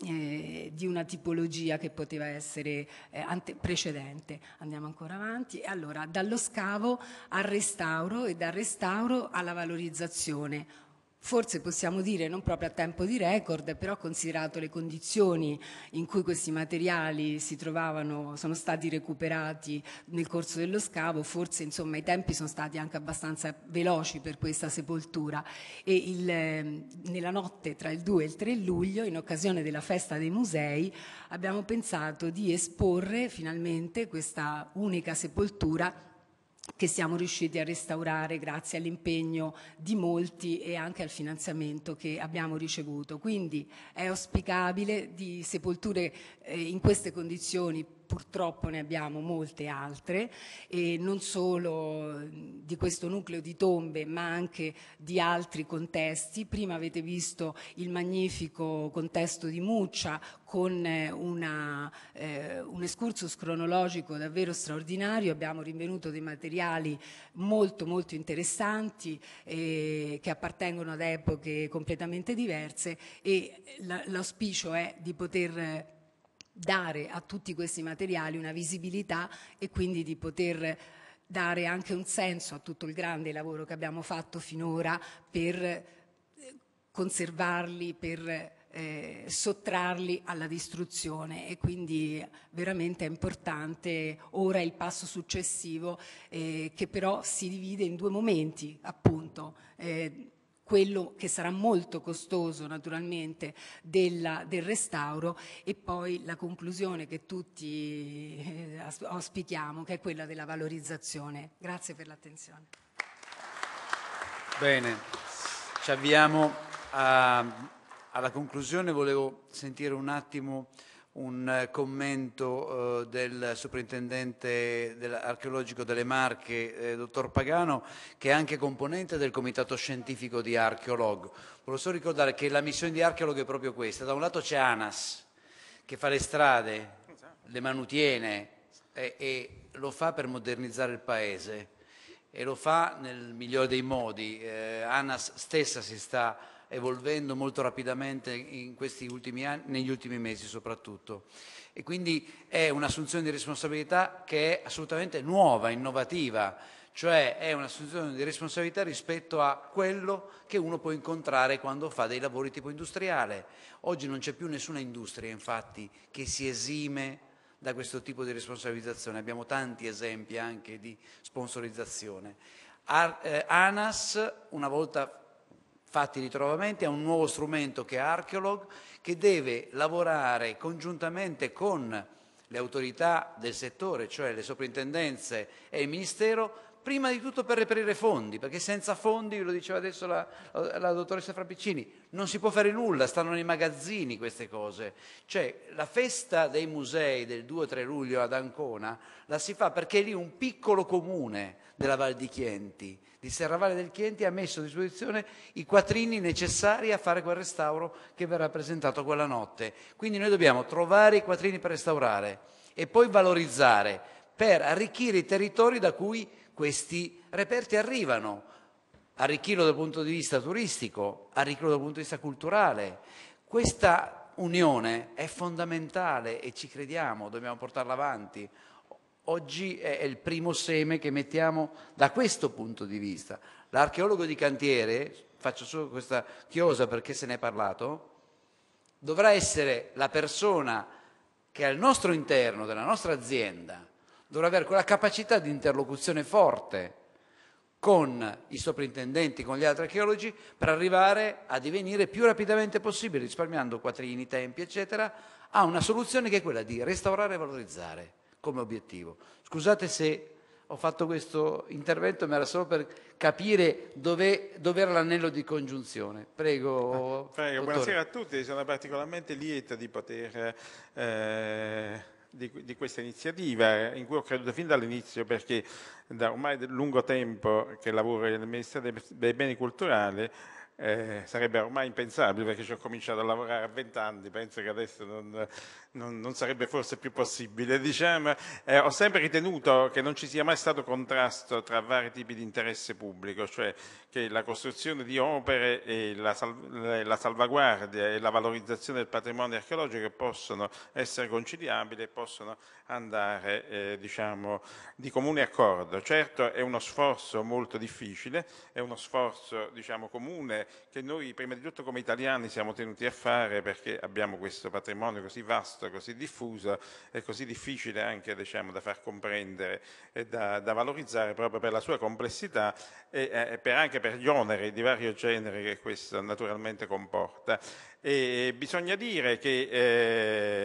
eh, di una tipologia che poteva essere eh, ante- precedente. Andiamo ancora avanti. Allora, dallo scavo al restauro e dal restauro alla valorizzazione Forse possiamo dire non proprio a tempo di record, però considerato le condizioni in cui questi materiali si trovavano, sono stati recuperati nel corso dello scavo, forse insomma i tempi sono stati anche abbastanza veloci per questa sepoltura e il, ehm, nella notte tra il 2 e il 3 luglio, in occasione della festa dei musei, abbiamo pensato di esporre finalmente questa unica sepoltura che siamo riusciti a restaurare grazie all'impegno di molti e anche al finanziamento che abbiamo ricevuto. Quindi è auspicabile di sepolture eh, in queste condizioni purtroppo ne abbiamo molte altre, e non solo di questo nucleo di tombe, ma anche di altri contesti. Prima avete visto il magnifico contesto di Muccia con eh, una, eh, un escursus cronologico davvero straordinario, abbiamo rinvenuto dei materiali molto molto interessanti eh, che appartengono ad epoche completamente diverse e l'auspicio è di poter dare a tutti questi materiali una visibilità e quindi di poter dare anche un senso a tutto il grande lavoro che abbiamo fatto finora per eh, conservarli, per eh, sottrarli alla distruzione e quindi veramente è importante ora il passo successivo eh, che però si divide in due momenti appunto. Eh, quello che sarà molto costoso naturalmente della, del restauro e poi la conclusione che tutti eh, auspichiamo che è quella della valorizzazione. Grazie per l'attenzione. Bene, ci avviamo a, alla conclusione, volevo sentire un attimo un eh, commento eh, del soprintendente archeologico delle Marche, eh, dottor Pagano, che è anche componente del comitato scientifico di Archeolog. Volevo solo ricordare che la missione di Archeolog è proprio questa. Da un lato c'è ANAS, che fa le strade, le manutiene eh, e lo fa per modernizzare il paese e lo fa nel migliore dei modi. Eh, ANAS stessa si sta evolvendo molto rapidamente in questi ultimi anni, negli ultimi mesi soprattutto. E quindi è un'assunzione di responsabilità che è assolutamente nuova, innovativa, cioè è un'assunzione di responsabilità rispetto a quello che uno può incontrare quando fa dei lavori tipo industriale. Oggi non c'è più nessuna industria, infatti, che si esime da questo tipo di responsabilizzazione. Abbiamo tanti esempi anche di sponsorizzazione. Eh, Anas, una volta fatti ritrovamenti, a un nuovo strumento che è Archeolog, che deve lavorare congiuntamente con le autorità del settore, cioè le soprintendenze e il Ministero, prima di tutto per reperire fondi, perché senza fondi, lo diceva adesso la, la dottoressa Frappicini, non si può fare nulla, stanno nei magazzini queste cose. Cioè la festa dei musei del 2-3 luglio ad Ancona la si fa perché lì un piccolo comune della Val di Chienti, di Serravalle del Chienti, ha messo a disposizione i quattrini necessari a fare quel restauro che verrà presentato quella notte. Quindi noi dobbiamo trovare i quattrini per restaurare e poi valorizzare per arricchire i territori da cui questi reperti arrivano, arricchirlo dal punto di vista turistico, arricchirlo dal punto di vista culturale. Questa unione è fondamentale e ci crediamo, dobbiamo portarla avanti. Oggi è il primo seme che mettiamo da questo punto di vista. L'archeologo di cantiere, faccio solo questa chiosa perché se ne è parlato, dovrà essere la persona che al nostro interno, della nostra azienda, dovrà avere quella capacità di interlocuzione forte con i soprintendenti, con gli altri archeologi, per arrivare a divenire più rapidamente possibile, risparmiando quattrini, tempi, eccetera, a una soluzione che è quella di restaurare e valorizzare come obiettivo. Scusate se ho fatto questo intervento, ma era solo per capire dove, dove l'anello di congiunzione. Prego. Prego buonasera a tutti, sono particolarmente lieta di poter... Eh di, di questa iniziativa, in cui ho creduto fin dall'inizio perché da ormai lungo tempo che lavoro nel Ministero dei Beni Culturali eh, sarebbe ormai impensabile perché ci ho cominciato a lavorare a vent'anni, penso che adesso non, non, non sarebbe forse più possibile. Diciamo, eh, ho sempre ritenuto che non ci sia mai stato contrasto tra vari tipi di interesse pubblico, cioè che la costruzione di opere e la, sal- la salvaguardia e la valorizzazione del patrimonio archeologico possono essere conciliabili e possono andare eh, diciamo, di comune accordo. Certo è uno sforzo molto difficile, è uno sforzo diciamo, comune che noi prima di tutto come italiani siamo tenuti a fare perché abbiamo questo patrimonio così vasto, così diffuso e così difficile anche diciamo, da far comprendere e da, da, valorizzare proprio per la sua complessità e, eh, e per anche per gli oneri di vario genere che questo naturalmente comporta. E bisogna dire che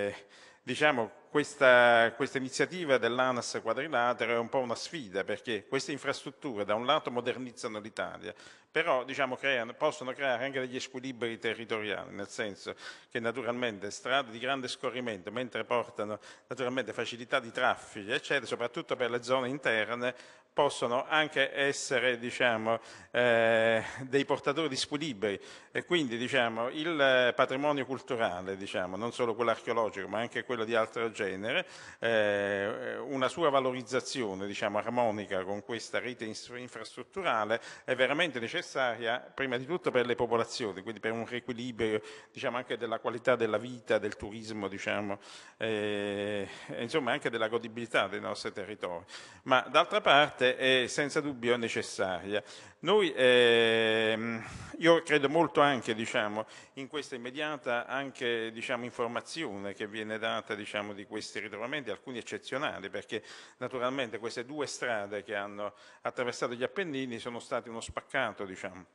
eh, diciamo, questa, questa, iniziativa dell'ANAS quadrilatero è un po' una sfida perché queste infrastrutture da un lato modernizzano l'Italia, però diciamo, creano, possono creare anche degli squilibri territoriali, nel senso che naturalmente strade di grande scorrimento, mentre portano naturalmente facilità di traffico, eccetera, soprattutto per le zone interne, possono anche essere diciamo, eh, dei portatori di squilibri e quindi diciamo, il patrimonio culturale, diciamo, non solo quello archeologico ma anche quello di altro genere, eh, una sua valorizzazione diciamo, armonica con questa rete infrastrutturale è veramente necessaria prima di tutto per le popolazioni, quindi per un riequilibrio diciamo, anche della qualità della vita, del turismo, diciamo, eh, insomma anche della godibilità dei nostri territori. Ma d'altra parte importante e senza dubbio necessaria. Noi, ehm, io credo molto anche diciamo, in questa immediata anche, diciamo, informazione che viene data diciamo, di questi ritrovamenti, alcuni eccezionali, perché naturalmente queste due strade che hanno attraversato gli Appennini sono state uno spaccato. Diciamo,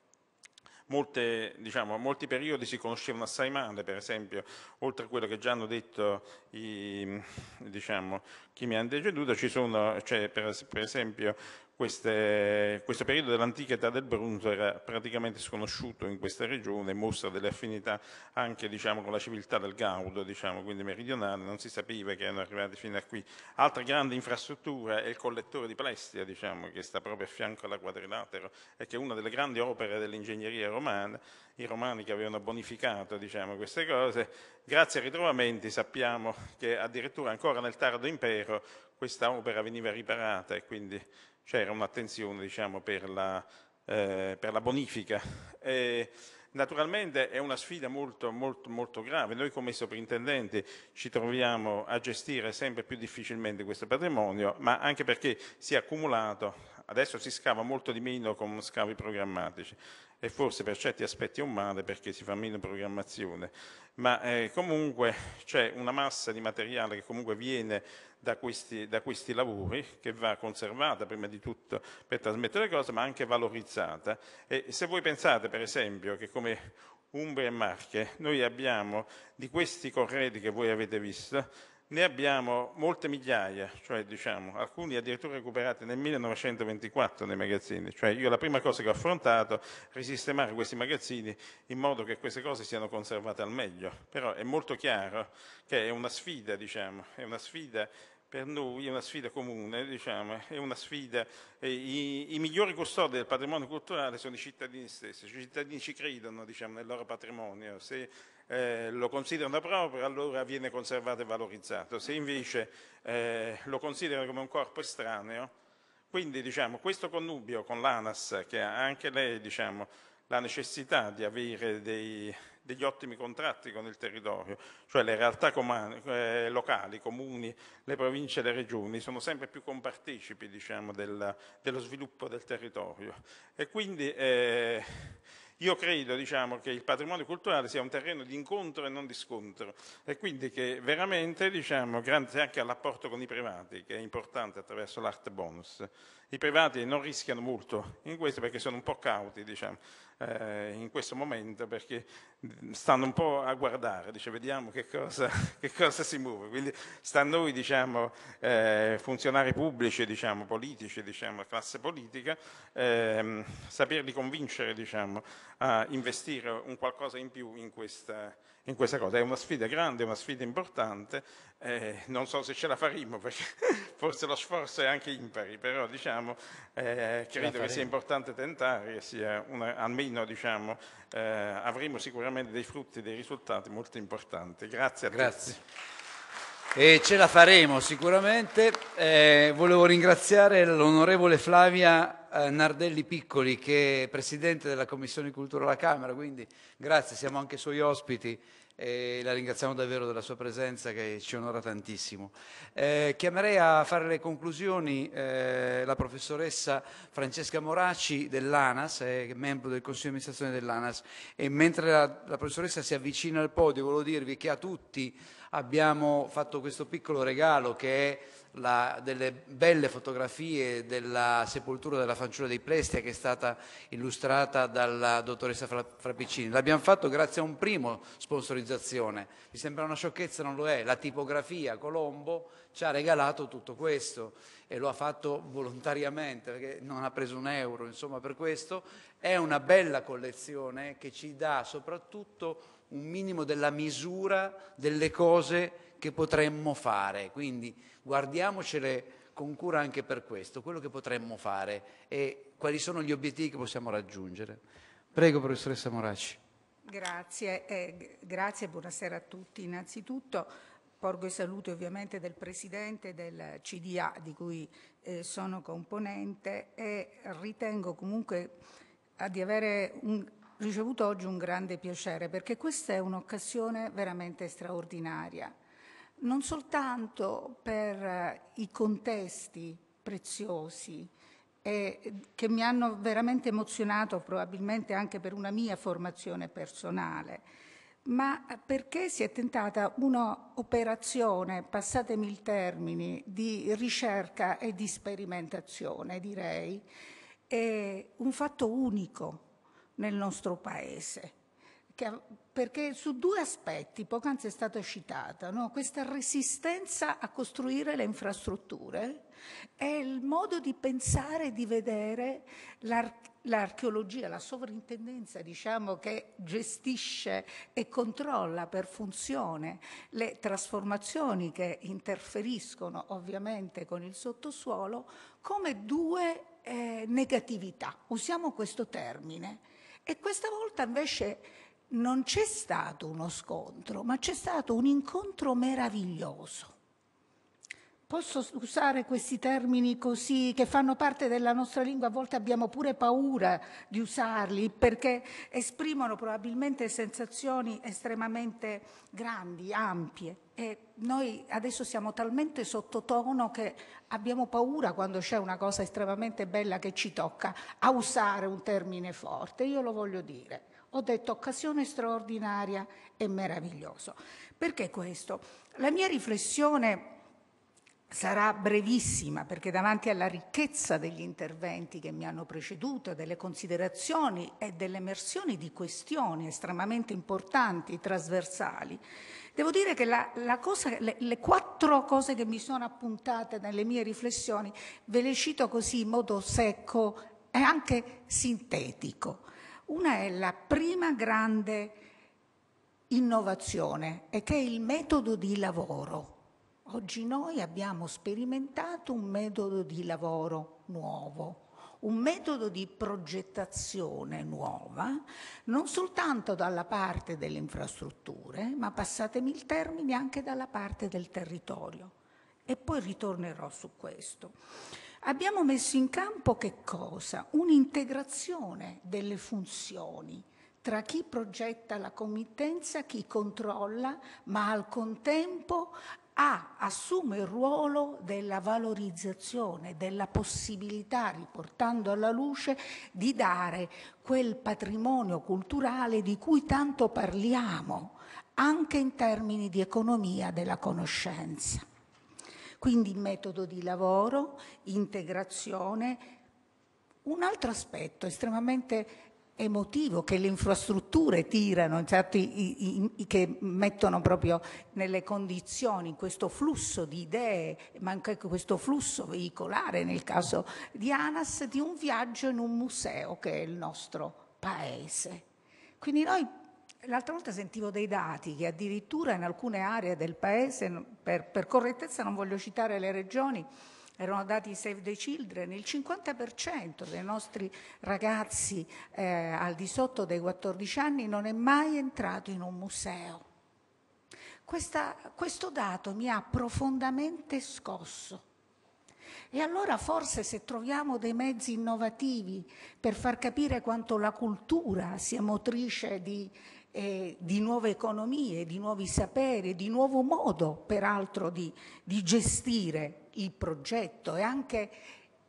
molte, diciamo, molti periodi si conoscevano assai male, per esempio, oltre a quello che già hanno detto i, diciamo, chi mi ha deceduto, c'è cioè, per, per esempio queste, questo periodo dell'antica età del bronzo era praticamente sconosciuto in questa regione, mostra delle affinità anche diciamo, con la civiltà del Gaudo, diciamo, quindi meridionale, non si sapeva che erano arrivati fino a qui. Altra grande infrastruttura è il collettore di Palestia, diciamo, che sta proprio a fianco alla quadrilatero e che è una delle grandi opere dell'ingegneria romana, i romani che avevano bonificato diciamo, queste cose. Grazie ai ritrovamenti sappiamo che addirittura ancora nel tardo impero questa opera veniva riparata e quindi c'era un'attenzione diciamo, per, la, eh, per, la, bonifica. E naturalmente è una sfida molto, molto, molto grave, noi come soprintendenti ci troviamo a gestire sempre più difficilmente questo patrimonio, ma anche perché si è accumulato, adesso si scava molto di meno con scavi programmatici e forse per certi aspetti è un male perché si fa meno programmazione, ma eh, comunque c'è una massa di materiale che comunque viene da questi, da questi lavori, che va conservata prima di tutto per trasmettere le cose, ma anche valorizzata. E se voi pensate, per esempio, che come Umbria e Marche, noi abbiamo di questi corredi che voi avete visto, ne abbiamo molte migliaia, cioè diciamo, alcuni addirittura recuperati nel 1924 nei magazzini. Cioè io la prima cosa che ho affrontato è risistemare questi magazzini in modo che queste cose siano conservate al meglio. Però è molto chiaro che è una sfida, diciamo, è una sfida per noi, è una sfida comune, diciamo, è una sfida. I, i, migliori custodi del patrimonio culturale sono i cittadini stessi. Cioè, I cittadini ci credono diciamo, nel loro patrimonio. Se eh, lo considerano proprio, allora viene conservato e valorizzato. Se invece eh, lo considerano come un corpo estraneo, quindi diciamo, questo connubio con l'ANAS, che ha anche lei diciamo, la necessità di avere dei, degli ottimi contratti con il territorio, cioè le realtà comani, eh, locali, comuni, le province e le regioni sono sempre più compartecipi diciamo, del, dello sviluppo del territorio e quindi eh, io credo diciamo, che il patrimonio culturale sia un terreno di incontro e non di scontro e quindi che veramente, diciamo, grazie anche all'apporto con i privati, che è importante attraverso l'art bonus, i privati non rischiano molto in questo perché sono un po' cauti, diciamo, eh, in questo momento perché stanno un po' a guardare, dice, vediamo che cosa, che cosa, si muove. Quindi sta a noi, diciamo, eh, funzionari pubblici, diciamo, politici, diciamo, classe politica, ehm, saperli convincere, diciamo, a investire un qualcosa in più in questa in questa cosa. È una sfida grande, una sfida importante, eh, non so se ce la faremo perché forse lo sforzo è anche impari, però diciamo, eh, credo che sia importante tentare, che sia una, almeno diciamo, eh, avremo sicuramente dei frutti, dei risultati molto importanti. Grazie a Grazie. tutti. E ce la faremo sicuramente. Eh, volevo ringraziare l'onorevole Flavia eh, Nardelli Piccoli, che è presidente della Commissione Cultura alla Camera, quindi grazie, siamo anche suoi ospiti e la ringraziamo davvero della sua presenza che ci onora tantissimo. Eh, chiamerei a fare le conclusioni eh, la professoressa Francesca Moraci dell'ANAS, eh, è membro del Consiglio di amministrazione dell'ANAS e mentre la, la professoressa si avvicina al podio volevo dirvi che a tutti abbiamo fatto questo piccolo regalo che è la, delle belle fotografie della sepoltura della fanciulla dei Plestia che è stata illustrata dalla dottoressa Frappicini. L'abbiamo fatto grazie a un primo sponsorizzazione. Mi sembra una sciocchezza, non lo è. La tipografia Colombo ci ha regalato tutto questo e lo ha fatto volontariamente perché non ha preso un euro, insomma, per questo. È una bella collezione che ci dà soprattutto un minimo della misura delle cose che potremmo fare. Quindi guardiamocele con cura anche per questo, quello che potremmo fare e quali sono gli obiettivi che possiamo raggiungere. Prego, professoressa Moraci. Grazie, eh, grazie buonasera a tutti. Innanzitutto porgo i saluti ovviamente del Presidente del CDA di cui eh, sono componente e ritengo comunque ah, di avere un, ricevuto oggi un grande piacere perché questa è un'occasione veramente straordinaria non soltanto per eh, i contesti preziosi eh, che mi hanno veramente emozionato, probabilmente anche per una mia formazione personale, ma perché si è tentata un'operazione, passatemi il termine, di ricerca e di sperimentazione, direi, è un fatto unico nel nostro Paese che, perché su due aspetti, poc'anzi è stata citata, no? questa resistenza a costruire le infrastrutture è il modo di pensare e di vedere l'architettura l'archeologia, la sovrintendenza diciamo, che gestisce e controlla per funzione le trasformazioni che interferiscono ovviamente con il sottosuolo, come due eh, negatività. Usiamo questo termine. E questa volta invece non c'è stato uno scontro, ma c'è stato un incontro meraviglioso. Posso usare questi termini così che fanno parte della nostra lingua, a volte abbiamo pure paura di usarli perché esprimono probabilmente sensazioni estremamente grandi, ampie e noi adesso siamo talmente sottotono che abbiamo paura quando c'è una cosa estremamente bella che ci tocca a usare un termine forte, io lo voglio dire. Ho detto occasione straordinaria e meraviglioso. Perché questo? La mia riflessione sarà brevissima perché davanti alla ricchezza degli interventi che mi hanno preceduto, delle considerazioni e delle emersioni di questioni estremamente importanti, trasversali, devo dire che la, la cosa, le, le, quattro cose che mi sono appuntate nelle mie riflessioni ve le cito così in modo secco e anche sintetico. Una è la prima grande innovazione e che è il metodo di lavoro. Oggi noi abbiamo sperimentato un metodo di lavoro nuovo, un metodo di progettazione nuova, non soltanto dalla parte delle infrastrutture, ma passatemi il termine anche dalla parte del territorio. E poi ritornerò su questo. Abbiamo messo in campo che cosa? Un'integrazione delle funzioni tra chi progetta la committenza, chi controlla, ma al contempo ha, assume il ruolo della valorizzazione, della possibilità, riportando alla luce, di dare quel patrimonio culturale di cui tanto parliamo, anche in termini di economia della conoscenza. Quindi metodo di lavoro, integrazione. Un altro aspetto estremamente emotivo che le infrastrutture tirano, infatti, i, i, che mettono proprio nelle condizioni questo flusso di idee, ma anche questo flusso veicolare nel caso di Anas, di un viaggio in un museo che è il nostro paese. Quindi noi L'altra volta sentivo dei dati che addirittura in alcune aree del paese, per, per correttezza non voglio citare le regioni, erano dati Save the Children, il 50% dei nostri ragazzi eh, al di sotto dei 14 anni non è mai entrato in un museo. Questa, questo dato mi ha profondamente scosso. E allora forse se troviamo dei mezzi innovativi per far capire quanto la cultura sia motrice di eh, di nuove economie, di nuovi sapere, di nuovo modo peraltro di, di gestire il progetto e anche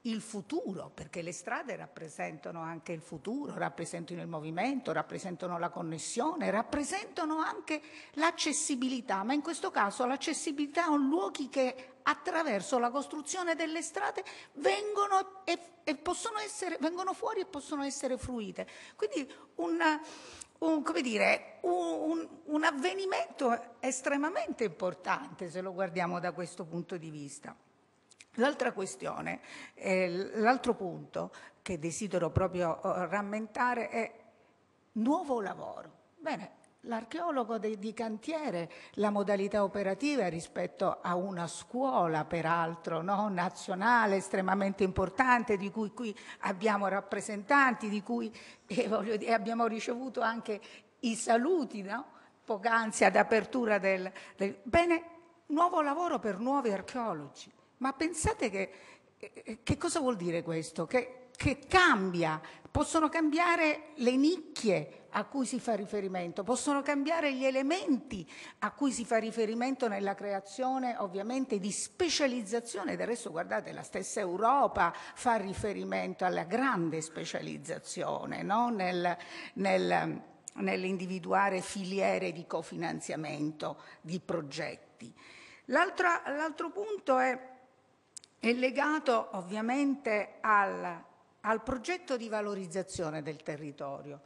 il futuro, perché le strade rappresentano anche il futuro, rappresentano il movimento, rappresentano la connessione, rappresentano anche l'accessibilità, ma in questo caso l'accessibilità a luoghi che attraverso la costruzione delle strade vengono, e, e possono essere, vengono fuori e possono essere fruite. Quindi una, un, come dire, un, un avvenimento estremamente importante se lo guardiamo da questo punto di vista. L'altra questione, eh, l'altro punto che desidero proprio eh, rammentare è nuovo lavoro. Bene, l'archeologo de, di cantiere, la modalità operativa rispetto a una scuola, peraltro, no? nazionale, estremamente importante, di cui qui abbiamo rappresentanti, di cui eh, dire, abbiamo ricevuto anche i saluti, no? poc'anzi ad apertura del, del... Bene, nuovo lavoro per nuovi archeologi. Ma pensate che, eh, che cosa vuol dire questo? Che, che cambia, possono cambiare le nicchie, a cui si fa riferimento, possono cambiare gli elementi a cui si fa riferimento nella creazione ovviamente di specializzazione, del resto guardate la stessa Europa fa riferimento alla grande specializzazione no? nel, nel, nell'individuare filiere di cofinanziamento di progetti. L'altra, l'altro punto è, è, legato ovviamente al, al progetto di valorizzazione del territorio.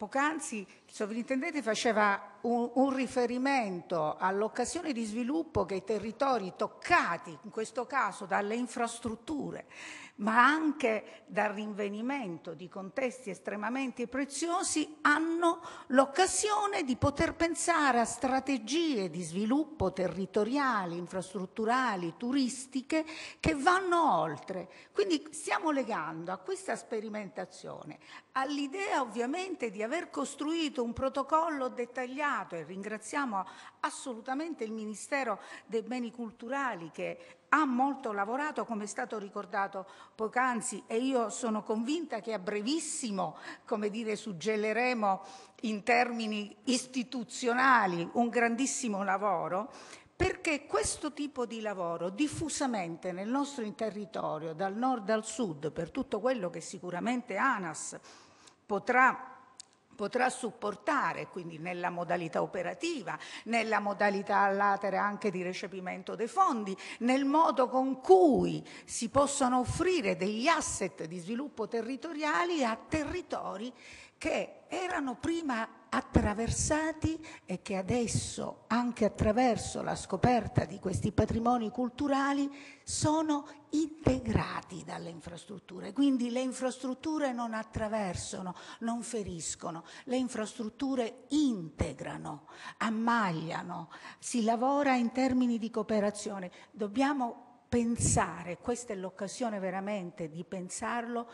Poc'anzi il sovrintendente faceva un, un riferimento all'occasione di sviluppo che i territori toccati, in questo caso dalle infrastrutture, ma anche dal rinvenimento di contesti estremamente preziosi, hanno l'occasione di poter pensare a strategie di sviluppo territoriali, infrastrutturali, turistiche che vanno oltre. Quindi stiamo legando a questa sperimentazione, all'idea ovviamente di aver costruito un protocollo dettagliato e ringraziamo assolutamente il Ministero dei Beni Culturali che ha molto lavorato, come è stato ricordato poc'anzi, e io sono convinta che a brevissimo, come dire, suggelleremo in termini istituzionali un grandissimo lavoro, perché questo tipo di lavoro diffusamente nel nostro territorio, dal nord al sud, per tutto quello che sicuramente ANAS potrà potrà supportare, quindi nella modalità operativa, nella modalità latera anche di recepimento dei fondi, nel modo con cui si possono offrire degli asset di sviluppo territoriali a territori che erano prima attraversati e che adesso, anche attraverso la scoperta di questi patrimoni culturali, sono integrati dalle infrastrutture. Quindi le infrastrutture non attraversano, non feriscono, le infrastrutture integrano, ammagliano, si lavora in termini di cooperazione. Dobbiamo pensare, questa è l'occasione veramente di pensarlo,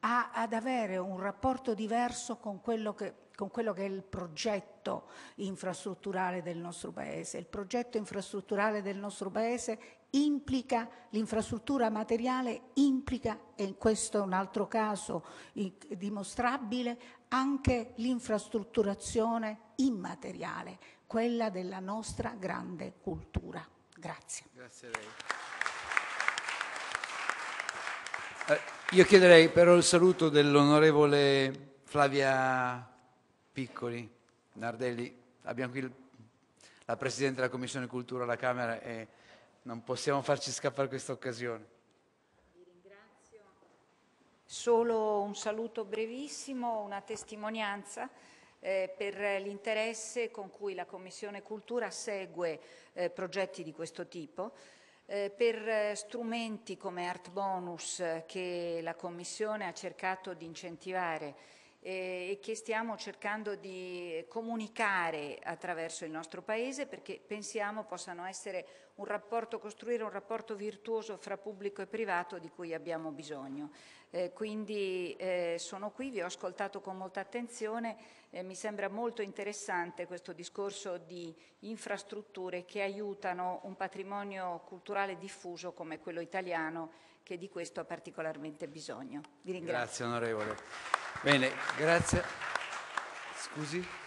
a, ad avere un rapporto diverso con quello, che, con quello che è il progetto infrastrutturale del nostro Paese. Il progetto infrastrutturale del nostro Paese implica l'infrastruttura materiale, implica, e questo è un altro caso dimostrabile, anche l'infrastrutturazione immateriale, quella della nostra grande cultura. Grazie. Grazie eh, io chiederei però il saluto dell'onorevole Flavia Piccoli, Nardelli. Abbiamo qui la Presidente della Commissione Cultura alla Camera e non possiamo farci scappare questa occasione. Vi ringrazio. Solo un saluto brevissimo, una testimonianza. Eh, per l'interesse con cui la Commissione Cultura segue eh, progetti di questo tipo. Eh, per eh, strumenti come Art Bonus eh, che la Commissione ha cercato di incentivare e che stiamo cercando di comunicare attraverso il nostro Paese perché pensiamo possano essere un rapporto, costruire un rapporto virtuoso fra pubblico e privato di cui abbiamo bisogno. Eh, quindi eh, sono qui, vi ho ascoltato con molta attenzione, eh, mi sembra molto interessante questo discorso di infrastrutture che aiutano un patrimonio culturale diffuso come quello italiano che di questo ha particolarmente bisogno. Vi ringrazio. Grazie onorevole. Bene, grazie. Scusi.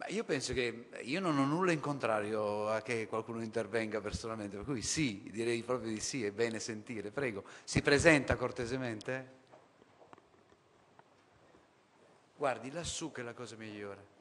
Ma io penso che io non ho nulla in contrario a che qualcuno intervenga personalmente, per cui sì, direi proprio di sì, è bene sentire. Prego, si presenta cortesemente? Guardi, lassù che è la cosa migliore.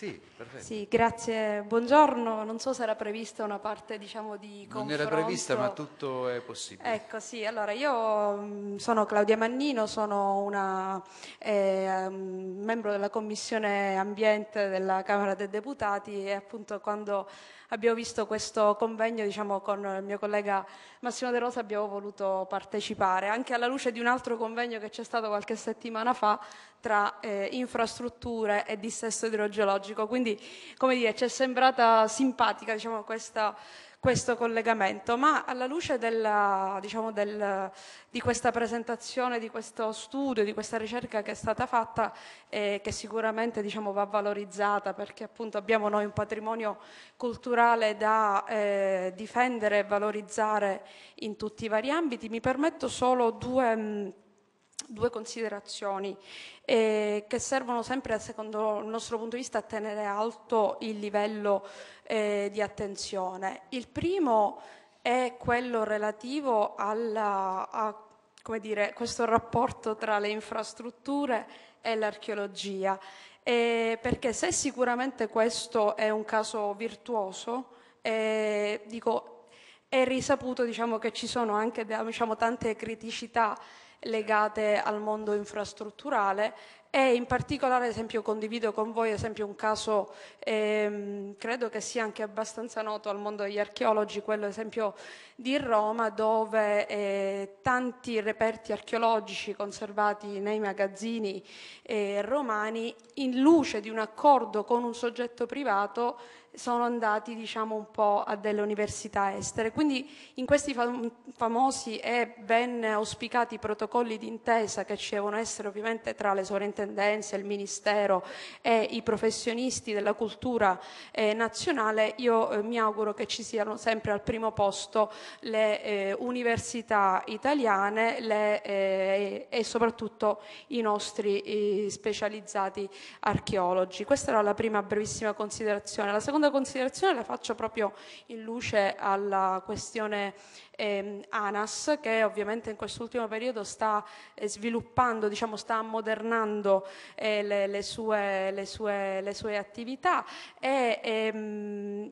Sì, perfetto. Sì, grazie. Buongiorno. Non so se era prevista una parte diciamo, di confronto. Non era prevista, ma tutto è possibile. Ecco, sì. Allora, io mm, sono Claudia Mannino, sono una eh, mm, membro della Commissione Ambiente della Camera dei Deputati e appunto quando abbiamo visto questo convegno diciamo, con il mio collega Massimo De Rosa, abbiamo voluto partecipare, anche alla luce di un altro convegno che c'è stato qualche settimana fa tra eh, infrastrutture e dissesto idrogeologico. Quindi, come dire, ci è sembrata simpatica diciamo, questa questo collegamento, ma alla luce della, diciamo del, di questa presentazione, di questo studio, di questa ricerca che è stata fatta e eh, che sicuramente diciamo, va valorizzata perché appunto abbiamo noi un patrimonio culturale da eh, difendere e valorizzare in tutti i vari ambiti, mi permetto solo due... Mh, due considerazioni eh, che servono sempre, secondo il nostro punto di vista, a tenere alto il livello eh, di attenzione. Il primo è quello relativo alla, a dire, questo rapporto tra le infrastrutture e l'archeologia, eh, perché se sicuramente questo è un caso virtuoso, eh, dico, è risaputo diciamo, che ci sono anche diciamo, tante criticità legate al mondo infrastrutturale e in particolare, esempio, condivido con voi esempio, un caso, ehm, credo che sia anche abbastanza noto al mondo degli archeologi, quello esempio di Roma, dove eh, tanti reperti archeologici conservati nei magazzini eh, romani, in luce di un accordo con un soggetto privato, sono andati diciamo, un po' a delle università estere. Quindi in questi fam- famosi e ben auspicati protocolli d'intesa che ci devono essere ovviamente tra le sovrintendenze, il Ministero e i professionisti della cultura eh, nazionale, io eh, mi auguro che ci siano sempre al primo posto le eh, università italiane le, eh, e soprattutto i nostri eh, specializzati archeologi. Questa era la prima brevissima considerazione. La seconda seconda considerazione la faccio proprio in luce alla questione eh, ANAS che ovviamente in quest'ultimo periodo sta eh, sviluppando, diciamo, sta ammodernando eh, le, le, sue, le, sue, le, sue, attività e ehm,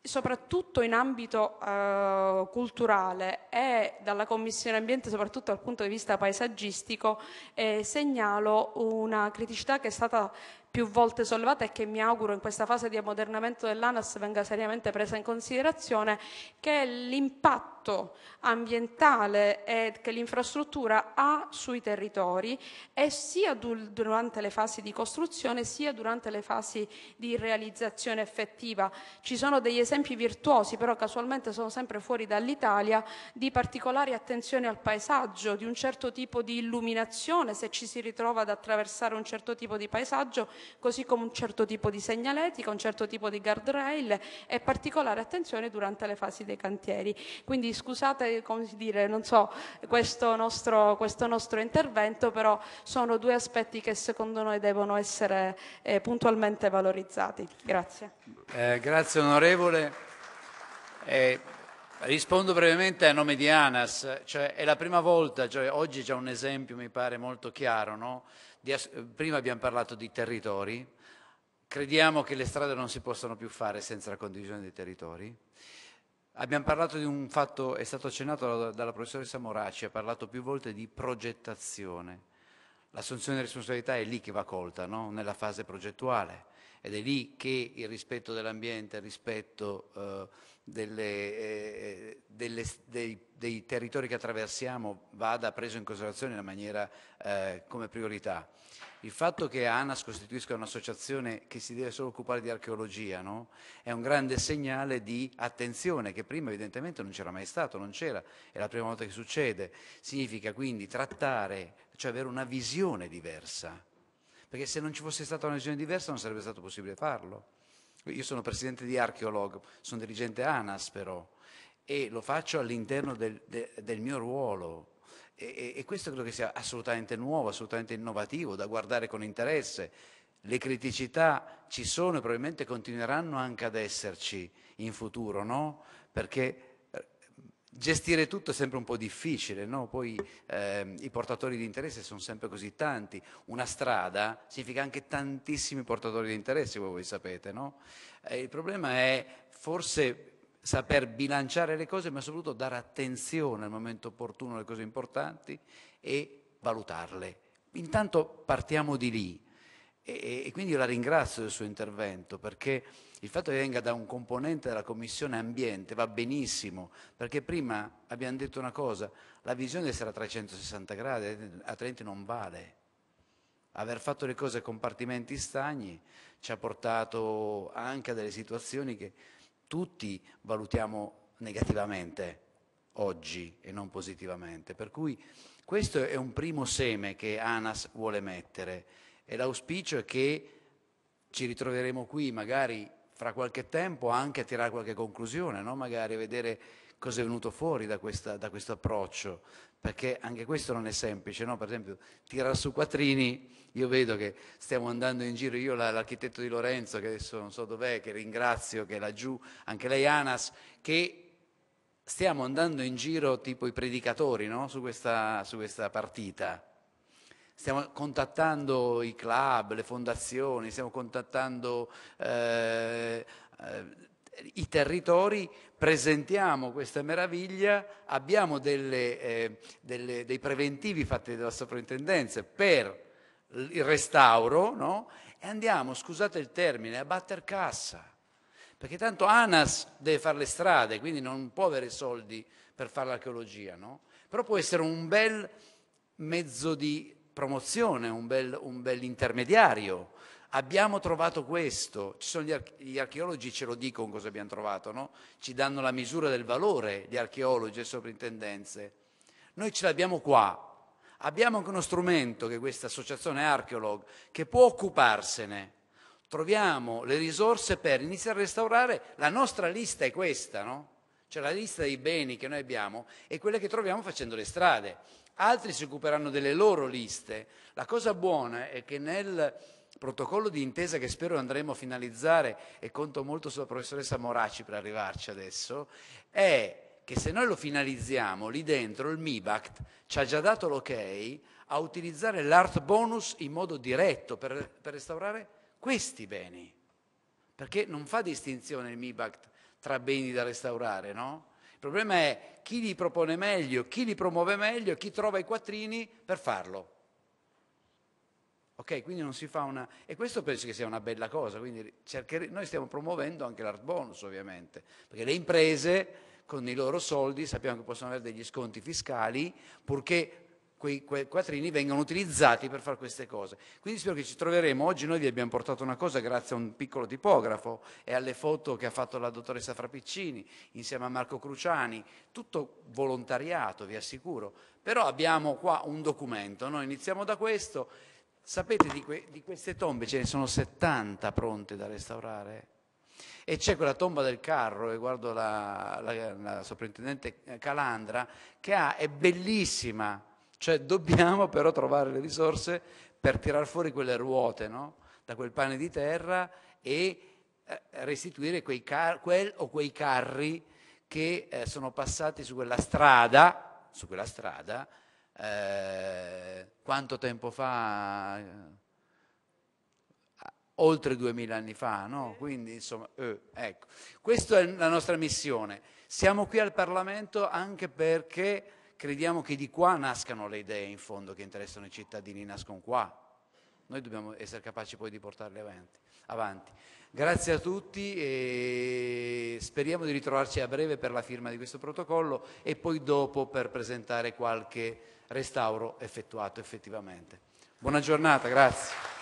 soprattutto in ambito eh, culturale e dalla Commissione Ambiente, soprattutto dal punto di vista paesaggistico, eh, segnalo una criticità che è stata più volte sollevata e che mi auguro in questa fase di ammodernamento dell'ANAS venga seriamente presa in considerazione, che è l'impatto ambientale che l'infrastruttura ha sui territori e sia durante le fasi di costruzione sia durante le fasi di realizzazione effettiva. Ci sono degli esempi virtuosi, però casualmente sono sempre fuori dall'Italia, di particolare attenzione al paesaggio, di un certo tipo di illuminazione, se ci si ritrova ad attraversare un certo tipo di paesaggio, così come un certo tipo di segnaletica, un certo tipo di guardrail e particolare attenzione durante le fasi dei cantieri. Quindi scusate, come si dire, non so, questo nostro, questo nostro intervento, però sono due aspetti che secondo noi devono essere eh, puntualmente valorizzati. Grazie. Eh, grazie onorevole. Eh, rispondo brevemente a nome di ANAS, cioè, è la prima volta, cioè, oggi c'è un esempio mi pare molto chiaro, no? prima abbiamo parlato di territori, crediamo che le strade non si possano più fare senza la condivisione dei territori. Abbiamo parlato di un fatto, è stato accennato dalla professoressa Moraci, ha parlato più volte di progettazione. L'assunzione di responsabilità è lì che va colta, no? nella fase progettuale, ed è lì che il rispetto dell'ambiente, il rispetto eh, delle, eh, delle, dei, dei, territori che attraversiamo vada preso in considerazione in maniera, eh, come priorità. Il fatto che ANAS costituisca un'associazione che si deve solo occupare di archeologia no? è un grande segnale di attenzione che prima evidentemente non c'era mai stato, non c'era, è la prima volta che succede. Significa quindi trattare, cioè avere una visione diversa, perché se non ci fosse stata una visione diversa non sarebbe stato possibile farlo. Io sono presidente di Archeolog, sono dirigente ANAS però, e lo faccio all'interno del, de, del mio ruolo. E, e, questo credo che sia assolutamente nuovo, assolutamente innovativo, da guardare con interesse. Le criticità ci sono e probabilmente continueranno anche ad esserci in futuro, no? Perché gestire tutto è sempre un po' difficile, no? poi eh, i portatori di interesse sono sempre così tanti, una strada significa anche tantissimi portatori di interesse, voi, voi sapete, no? eh, il problema è forse saper bilanciare le cose, ma soprattutto dare attenzione al momento opportuno alle cose importanti e valutarle. Intanto partiamo di lì e, e quindi io la ringrazio del suo intervento perché il fatto che venga da un componente della Commissione Ambiente va benissimo, perché prima abbiamo detto una cosa, la visione sarà 360 gradi, altrimenti non vale. Aver fatto le cose a compartimenti stagni ci ha portato anche a delle situazioni che tutti valutiamo negativamente oggi e non positivamente. Per cui questo è un primo seme che ANAS vuole mettere e l'auspicio è che ci ritroveremo qui magari fra qualche tempo anche a tirare qualche conclusione, no? magari vedere cosa è venuto fuori da, questa, da, questo approccio, perché anche questo non è semplice, no? per esempio tirare su quattrini, io vedo che stiamo andando in giro, io l'architetto di Lorenzo, che adesso non so dov'è, che ringrazio, che è laggiù, anche lei Anas, che stiamo andando in giro tipo i predicatori no? su, questa, su questa partita stiamo contattando i club, le fondazioni, stiamo contattando eh, eh, i territori, presentiamo questa meraviglia, abbiamo delle, eh, delle, dei preventivi fatti dalla sovrintendenza per il restauro no? e andiamo, scusate il termine, a batter cassa, perché tanto ANAS deve fare le strade, quindi non può avere soldi per fare l'archeologia, no? però può essere un bel mezzo di promozione, un bel, un bel intermediario. Abbiamo trovato questo, gli, arche- gli, archeologi ce lo dicono cosa abbiamo trovato, no? ci danno la misura del valore, gli archeologi e sovrintendenze. Noi ce l'abbiamo qua, abbiamo anche uno strumento che è questa associazione Archeolog che può occuparsene. Troviamo le risorse per iniziare a restaurare, la nostra lista è questa, no? Cioè la lista dei beni che noi abbiamo è quella che troviamo facendo le strade. Altri si occuperanno delle loro liste. La cosa buona è che nel protocollo di intesa che spero andremo a finalizzare e conto molto sulla professoressa Moraci per arrivarci adesso, è che se noi lo finalizziamo lì dentro il MIBACT ci ha già dato l'ok a utilizzare l'art bonus in modo diretto per, per restaurare questi beni perché non fa distinzione il MIBACT tra beni da restaurare, no? Il problema è chi li propone meglio, chi li promuove meglio, chi trova i quattrini per farlo. Ok, quindi non si fa una... E questo penso che sia una bella cosa, quindi cerchere... noi stiamo promuovendo anche l'art bonus ovviamente, perché le imprese con i loro soldi sappiamo che possono avere degli sconti fiscali, purché quei, quei quattrini vengano utilizzati per fare queste cose. Quindi spero che ci troveremo. Oggi noi vi abbiamo portato una cosa grazie a un piccolo tipografo e alle foto che ha fatto la dottoressa Frappiccini insieme a Marco Cruciani, tutto volontariato, vi assicuro. Però abbiamo qua un documento, noi iniziamo da questo. Sapete di, que di queste tombe ce ne sono 70 pronte da restaurare? e c'è quella tomba del carro, e guardo la, la, la, sovrintendente Calandra, che ha, è bellissima, cioè dobbiamo però trovare le risorse per tirar fuori quelle ruote no? da quel pane di terra e eh, restituire car- quel o quei carri che eh, sono passati su quella strada, su quella strada eh, quanto tempo fa? Eh, oltre duemila anni fa, no? Quindi insomma, eh, ecco. Questa è la nostra missione. Siamo qui al Parlamento anche perché crediamo che di qua nascano le idee in fondo che interessano i cittadini, nascono qua. Noi dobbiamo essere capaci poi di portarle avanti. avanti. Grazie a tutti e speriamo di ritrovarci a breve per la firma di questo protocollo e poi dopo per presentare qualche restauro effettuato effettivamente. Buona giornata, grazie.